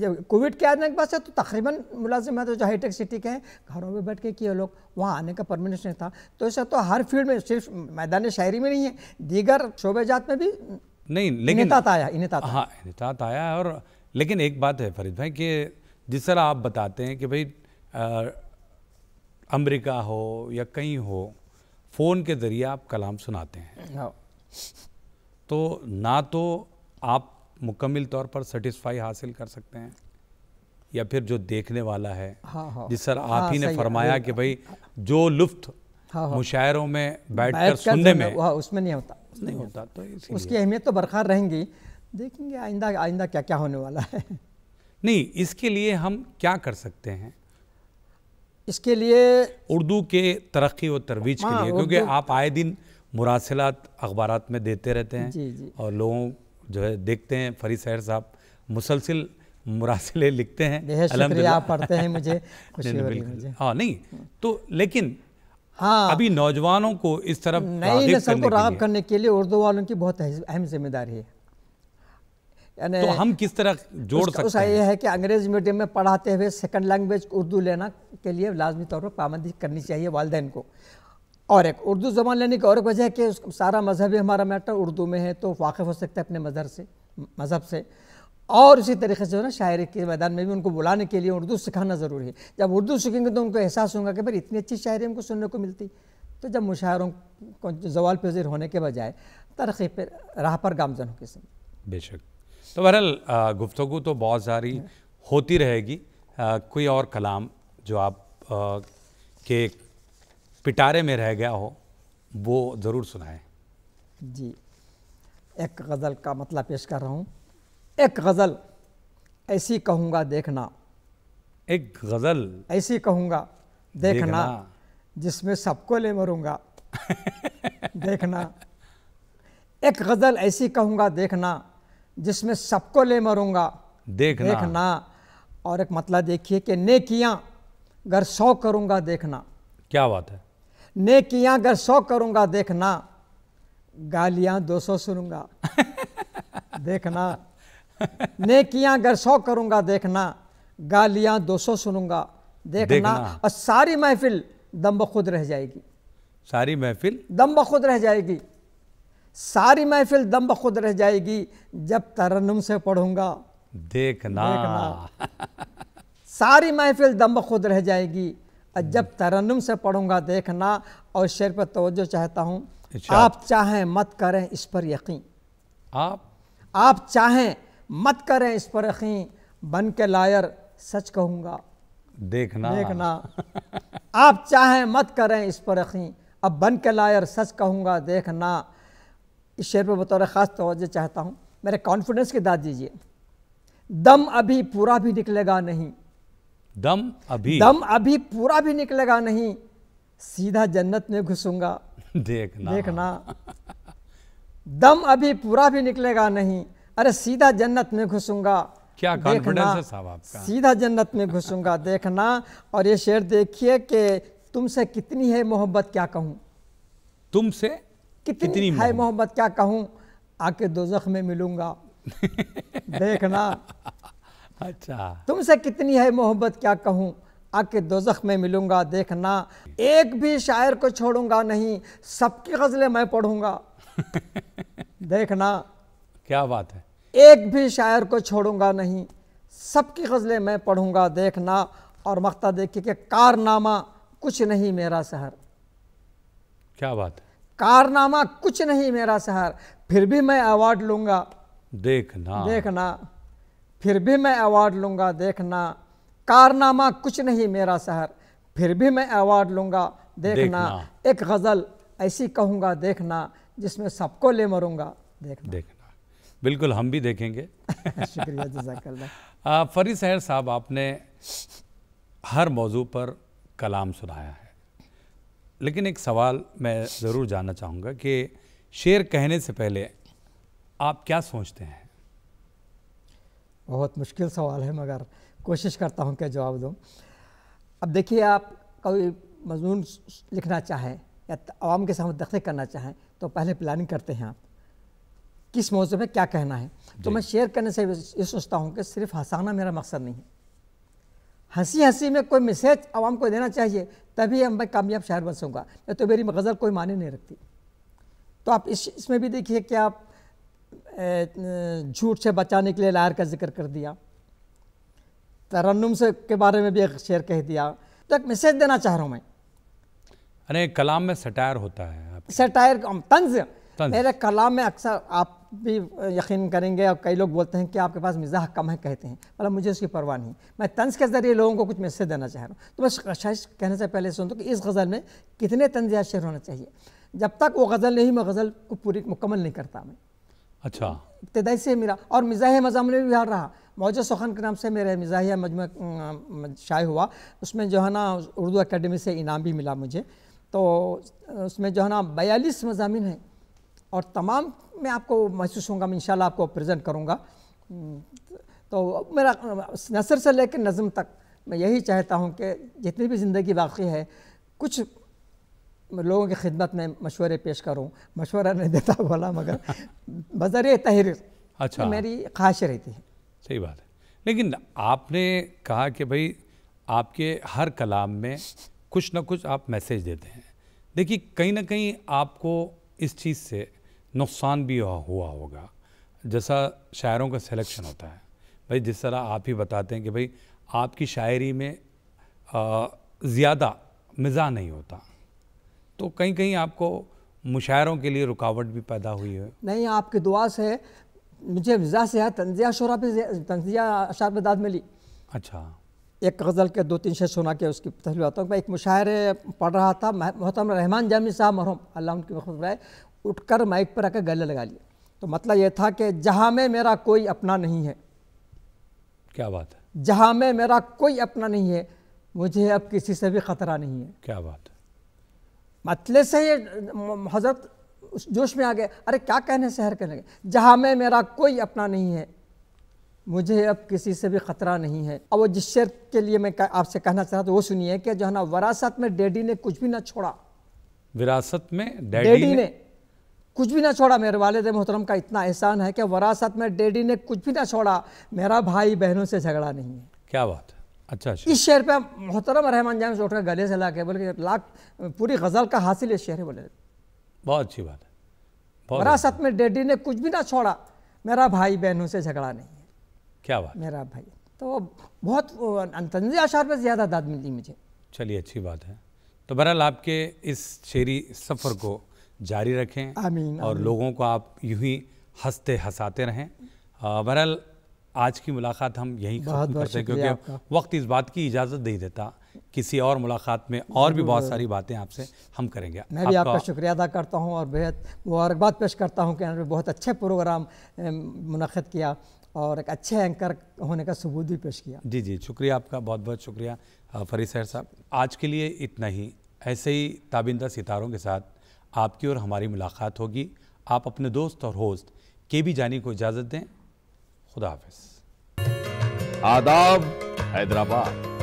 जब कोविड के आने के बाद से तो तकरीबन मुलाजिम है तो जो हाईटेक सिटी के हैं घरों में बैठ के किए लोग वहाँ आने का नहीं था तो ऐसा तो हर फील्ड में सिर्फ मैदान शायरी में नहीं है दीगर शोबे जात में भी नहीं लेकिन आया हाँ इनता आया और लेकिन एक बात है फरीद भाई कि जिस तरह आप बताते हैं कि भाई अमेरिका हो या कहीं हो फ़ोन के ज़रिए आप कलाम सुनाते हैं हाँ। तो ना तो आप मुकम्मिल तौर पर सेटिस्फाई हासिल कर सकते हैं या फिर जो देखने वाला है हाँ, हाँ। जिस सर आप हाँ, ही ने फरमाया कि भाई जो लुफ्त हाँ, हाँ। मुशायरों में बैठ कर सुनने में उसमें नहीं होता नहीं होता तो उसकी अहमियत तो बरकरार रहेंगी देखेंगे आइंदा आइंदा क्या क्या होने वाला है नहीं इसके लिए हम क्या कर सकते हैं इसके लिए उर्दू के तरक्की और तरवीज के लिए क्योंकि आप आए दिन मुरासिलत अखबार में देते रहते हैं जी जी और लोगों जो है देखते हैं फरी सैर साहब मुसलसिल मुरासिले लिखते हैं शुक्रिया आप पढ़ते हैं मुझे खुशी हो रही मुझे हाँ नहीं तो लेकिन हाँ अभी नौजवानों को इस तरफ नई नस्ल को रागब करने के लिए उर्दू वालों की बहुत अहम जिम्मेदारी है तो हम किस तरह जोड़ सकते हैं? यह है कि अंग्रेजी मीडियम में पढ़ाते हुए सेकंड लैंग्वेज उर्दू लेना के लिए लाजमी तौर पर पाबंदी करनी चाहिए वालदेन को और एक उर्दू ज़बान लेने की और एक वजह है कि सारा मजहब हमारा मैटर उर्दू में है तो वाकिफ़ हो सकता है अपने मजहब से मज़हब से और इसी तरीके से ना शायरी के मैदान में भी उनको बुलाने के लिए उर्दू सिखाना ज़रूरी है जब उर्दू सीखेंगे तो उनको एहसास होगा कि भाई इतनी अच्छी शायरी हमको सुनने को मिलती तो जब मुशायरों को जवाल पजीर होने के बजाय तरक्की पर राह पर गामजन हो किसी बेशक तो बहरहाल गुफ्तु तो बहुत सारी हाँ। होती रहेगी कोई और कलाम जो आप आ, के पिटारे में रह गया हो वो ज़रूर सुनाएं जी एक गज़ल का मतलब पेश कर रहा हूँ एक गज़ल ऐसी कहूँगा देखना एक गज़ल ऐसी कहूँगा देखना, देखना। जिसमें सबको ले मरूँगा देखना एक गज़ल ऐसी कहूँगा देखना जिसमें सबको ले मरूँगा देखना देखना और एक मतलब देखिए कि ने किया अगर सौ करूँगा देखना क्या बात है नेकियां अगर सौ करूंगा देखना गालियां दो सौ सुनूंगा देखना नेकियां अगर सौ करूंगा देखना गालियां दो सौ सुनूंगा देखना, देखना। और सारी महफिल दम बखुद रह जाएगी सारी महफिल दम बखुद रह जाएगी सारी महफिल दम बखुद रह जाएगी जब तरन्नुम से पढ़ूंगा देखना, देखना। सारी महफिल दम बखुद रह जाएगी जब हम्म। तरन्नुम से पढ़ूंगा देखना और शेर पर तवज्जो चाहता हूँ अच्छा। आप चाहें मत करें इस पर यकीन आप आप चाहें मत करें इस पर यकीन बन के लायर सच कहूँगा देखना देखना आप चाहें मत करें इस पर यकीन अब बन के लायर सच कहूँगा देखना इस शेर पर बतौर ख़ास तोज्जो चाहता हूँ मेरे कॉन्फिडेंस की दाद दीजिए दम अभी पूरा भी निकलेगा नहीं दम अभी दम अभी पूरा भी निकलेगा नहीं सीधा जन्नत में घुसूंगा देखना देखना दम अभी पूरा भी निकलेगा नहीं अरे सीधा जन्नत में घुसूंगा क्या कॉन्फिडेंस सीधा जन्नत में घुसूंगा देखना और ये शेर देखिए कि तुमसे कितनी है मोहब्बत क्या कहूं तुमसे कितनी, कितनी है मोहब्बत क्या कहूँ आके दो में मिलूंगा देखना अच्छा तुमसे कितनी है मोहब्बत क्या कहूँ आके दो में मिलूंगा देखना एक भी शायर को छोड़ूंगा नहीं सबकी गज़लें मैं पढ़ूंगा देखना क्या बात है एक भी शायर को छोड़ूंगा नहीं सबकी गज़लें मैं पढ़ूंगा देखना और मख्ता देखिए कि कारनामा कुछ नहीं मेरा शहर क्या बात है कारनामा कुछ नहीं मेरा शहर फिर भी मैं अवार्ड लूंगा देखना देखना फिर भी मैं अवार्ड लूँगा देखना कारनामा कुछ नहीं मेरा शहर फिर भी मैं अवार्ड लूँगा देखना, देखना। एक गज़ल ऐसी कहूँगा देखना जिसमें सबको ले मरूँगा देखना देखना बिल्कुल हम भी देखेंगे शुक्रिया जजाकल्ला फरी सहर साहब आपने हर मौजू पर कलाम सुनाया है लेकिन एक सवाल मैं ज़रूर जानना चाहूँगा कि शेर कहने से पहले आप क्या सोचते हैं बहुत मुश्किल सवाल है मगर कोशिश करता हूँ कि जवाब दूँ अब देखिए आप कोई मजमून लिखना चाहें या आवाम के सामने दखल करना चाहें तो पहले प्लानिंग करते हैं आप किस मौजूद में क्या कहना है तो मैं शेयर करने से ये सोचता हूँ कि सिर्फ हंसाना मेरा मकसद नहीं है हंसी हंसी में कोई मैसेज आवाम को देना चाहिए तभी हम मैं कामयाब शायर बन सकूँगा नहीं तो मेरी गज़ल कोई माने नहीं रखती तो आप इस इसमें भी देखिए कि आप झूठ से बचाने के लिए लायर का जिक्र कर दिया तरन्नुम से के बारे में भी एक शेर कह दिया तो एक मैसेज देना चाह रहा हूँ मैं अरे कलाम में सटायर होता है सटायर तंज मेरे कलाम में अक्सर आप भी यकीन करेंगे और कई लोग बोलते हैं कि आपके पास मिजाह कम है कहते हैं मतलब मुझे उसकी परवाह नहीं मैं तंज के ज़रिए लोगों को कुछ मैसेज देना चाह रहा हूँ तो मैं शायद कहने से पहले सुन दो तो कि इस गज़ल में कितने तंज या शेर होना चाहिए जब तक वो गज़ल नहीं मैं गज़ल को पूरी मुकम्मल नहीं करता मैं अच्छा इब्तदाई से मेरा और मिजाह मजाम में भी हार रहा मौजा सोखान के नाम से मेरे मिजाहिया मजमु शाये हुआ उसमें जो है ना उर्दू अकेडमी से इनाम भी मिला मुझे तो उसमें जो है ना बयालीस मजामी हैं और तमाम मैं आपको महसूस होंगे मैं इन आपको प्रेजेंट करूँगा तो मेरा नसर से लेकर नज़म तक मैं यही चाहता हूँ कि जितनी भी ज़िंदगी बाकी है कुछ लोगों की खिदमत में मशवरे पेश करूँ मशवरा नहीं देता बोला मगर बजर तहरीर अच्छा मेरी ख्वाहिश रहती है सही बात है लेकिन आपने कहा कि भाई आपके हर कलाम में कुछ ना कुछ आप मैसेज देते हैं देखिए कहीं ना कहीं आपको इस चीज़ से नुकसान भी हुआ होगा जैसा शायरों का सिलेक्शन होता है भाई जिस तरह आप ही बताते हैं कि भाई आपकी शायरी में ज़्यादा मिज़ा नहीं होता तो कहीं कहीं आपको मुशायरों के लिए रुकावट भी पैदा हुई है नहीं आपकी दुआ से मुझे मिजाज से तंजिया शोरा पे तंजिया अशार पे दाद मिली अच्छा एक गज़ल के दो तीन शेर सुना के उसकी तस्वीर आता हूँ मैं एक मुशायरे पढ़ रहा था मोहतम रहमान जामी साहब मरहम अल्लाह उनकी मखफ राय उठकर माइक पर आकर गले लगा लिए तो मतलब ये था कि जहाँ में मेरा कोई अपना नहीं है क्या बात है जहाँ में मेरा कोई अपना नहीं है मुझे अब किसी से भी ख़तरा नहीं है क्या बात है मतले से ये हजरत उस जोश में आ गए अरे क्या कहने से हर कहने जहाँ में मेरा कोई अपना नहीं है मुझे अब किसी से भी ख़तरा नहीं है अब वो जिस शेर के लिए मैं आपसे कहना चाहता हूँ वो सुनिए कि जो है ना वरासत में डैडी ने कुछ भी ना छोड़ा विरासत में डैडी, डैडी ने, ने कुछ भी ना छोड़ा मेरे वालद मोहतरम का इतना एहसान है कि वरासत में डैडी ने कुछ भी ना छोड़ा मेरा भाई बहनों से झगड़ा नहीं है क्या बात है अच्छा, अच्छा इस शहर पे मोहतरम रहमान जान से उठकर गले से ला के बोले लाख पूरी गज़ल का हासिल इस शहर बोले बहुत अच्छी बात है वरासत में डेडी ने कुछ भी ना छोड़ा मेरा भाई बहनों से झगड़ा नहीं है क्या बात मेरा भाई तो बहुत तंजी आशार पर ज़्यादा दाद मिली मुझे चलिए अच्छी बात है तो बहरहाल आपके इस शेरी सफ़र को जारी रखें आमीन और आमीन। लोगों को आप यूं ही हंसते हंसाते रहें बहरहाल आज की मुलाकात हम यहीं खत्म करते हैं क्योंकि वक्त इस बात की इजाज़त नहीं देता किसी और मुलाकात में और भी बहुत सारी बातें आपसे हम करेंगे मैं भी आपका, आपका शुक्रिया अदा करता हूँ और बेहद मुबारकबाद पेश करता हूँ कि उन्होंने बहुत अच्छे प्रोग्राम मुनद किया और एक अच्छे एंकर होने का सबूत भी पेश किया जी जी शुक्रिया आपका बहुत बहुत शुक्रिया फरी सैर साहब आज के लिए इतना ही ऐसे ही ताबिंदा सितारों के साथ आपकी और हमारी मुलाकात होगी आप अपने दोस्त और होस्ट के भी जाने को इजाज़त दें खुदा हाफिज आदाब हैदराबाद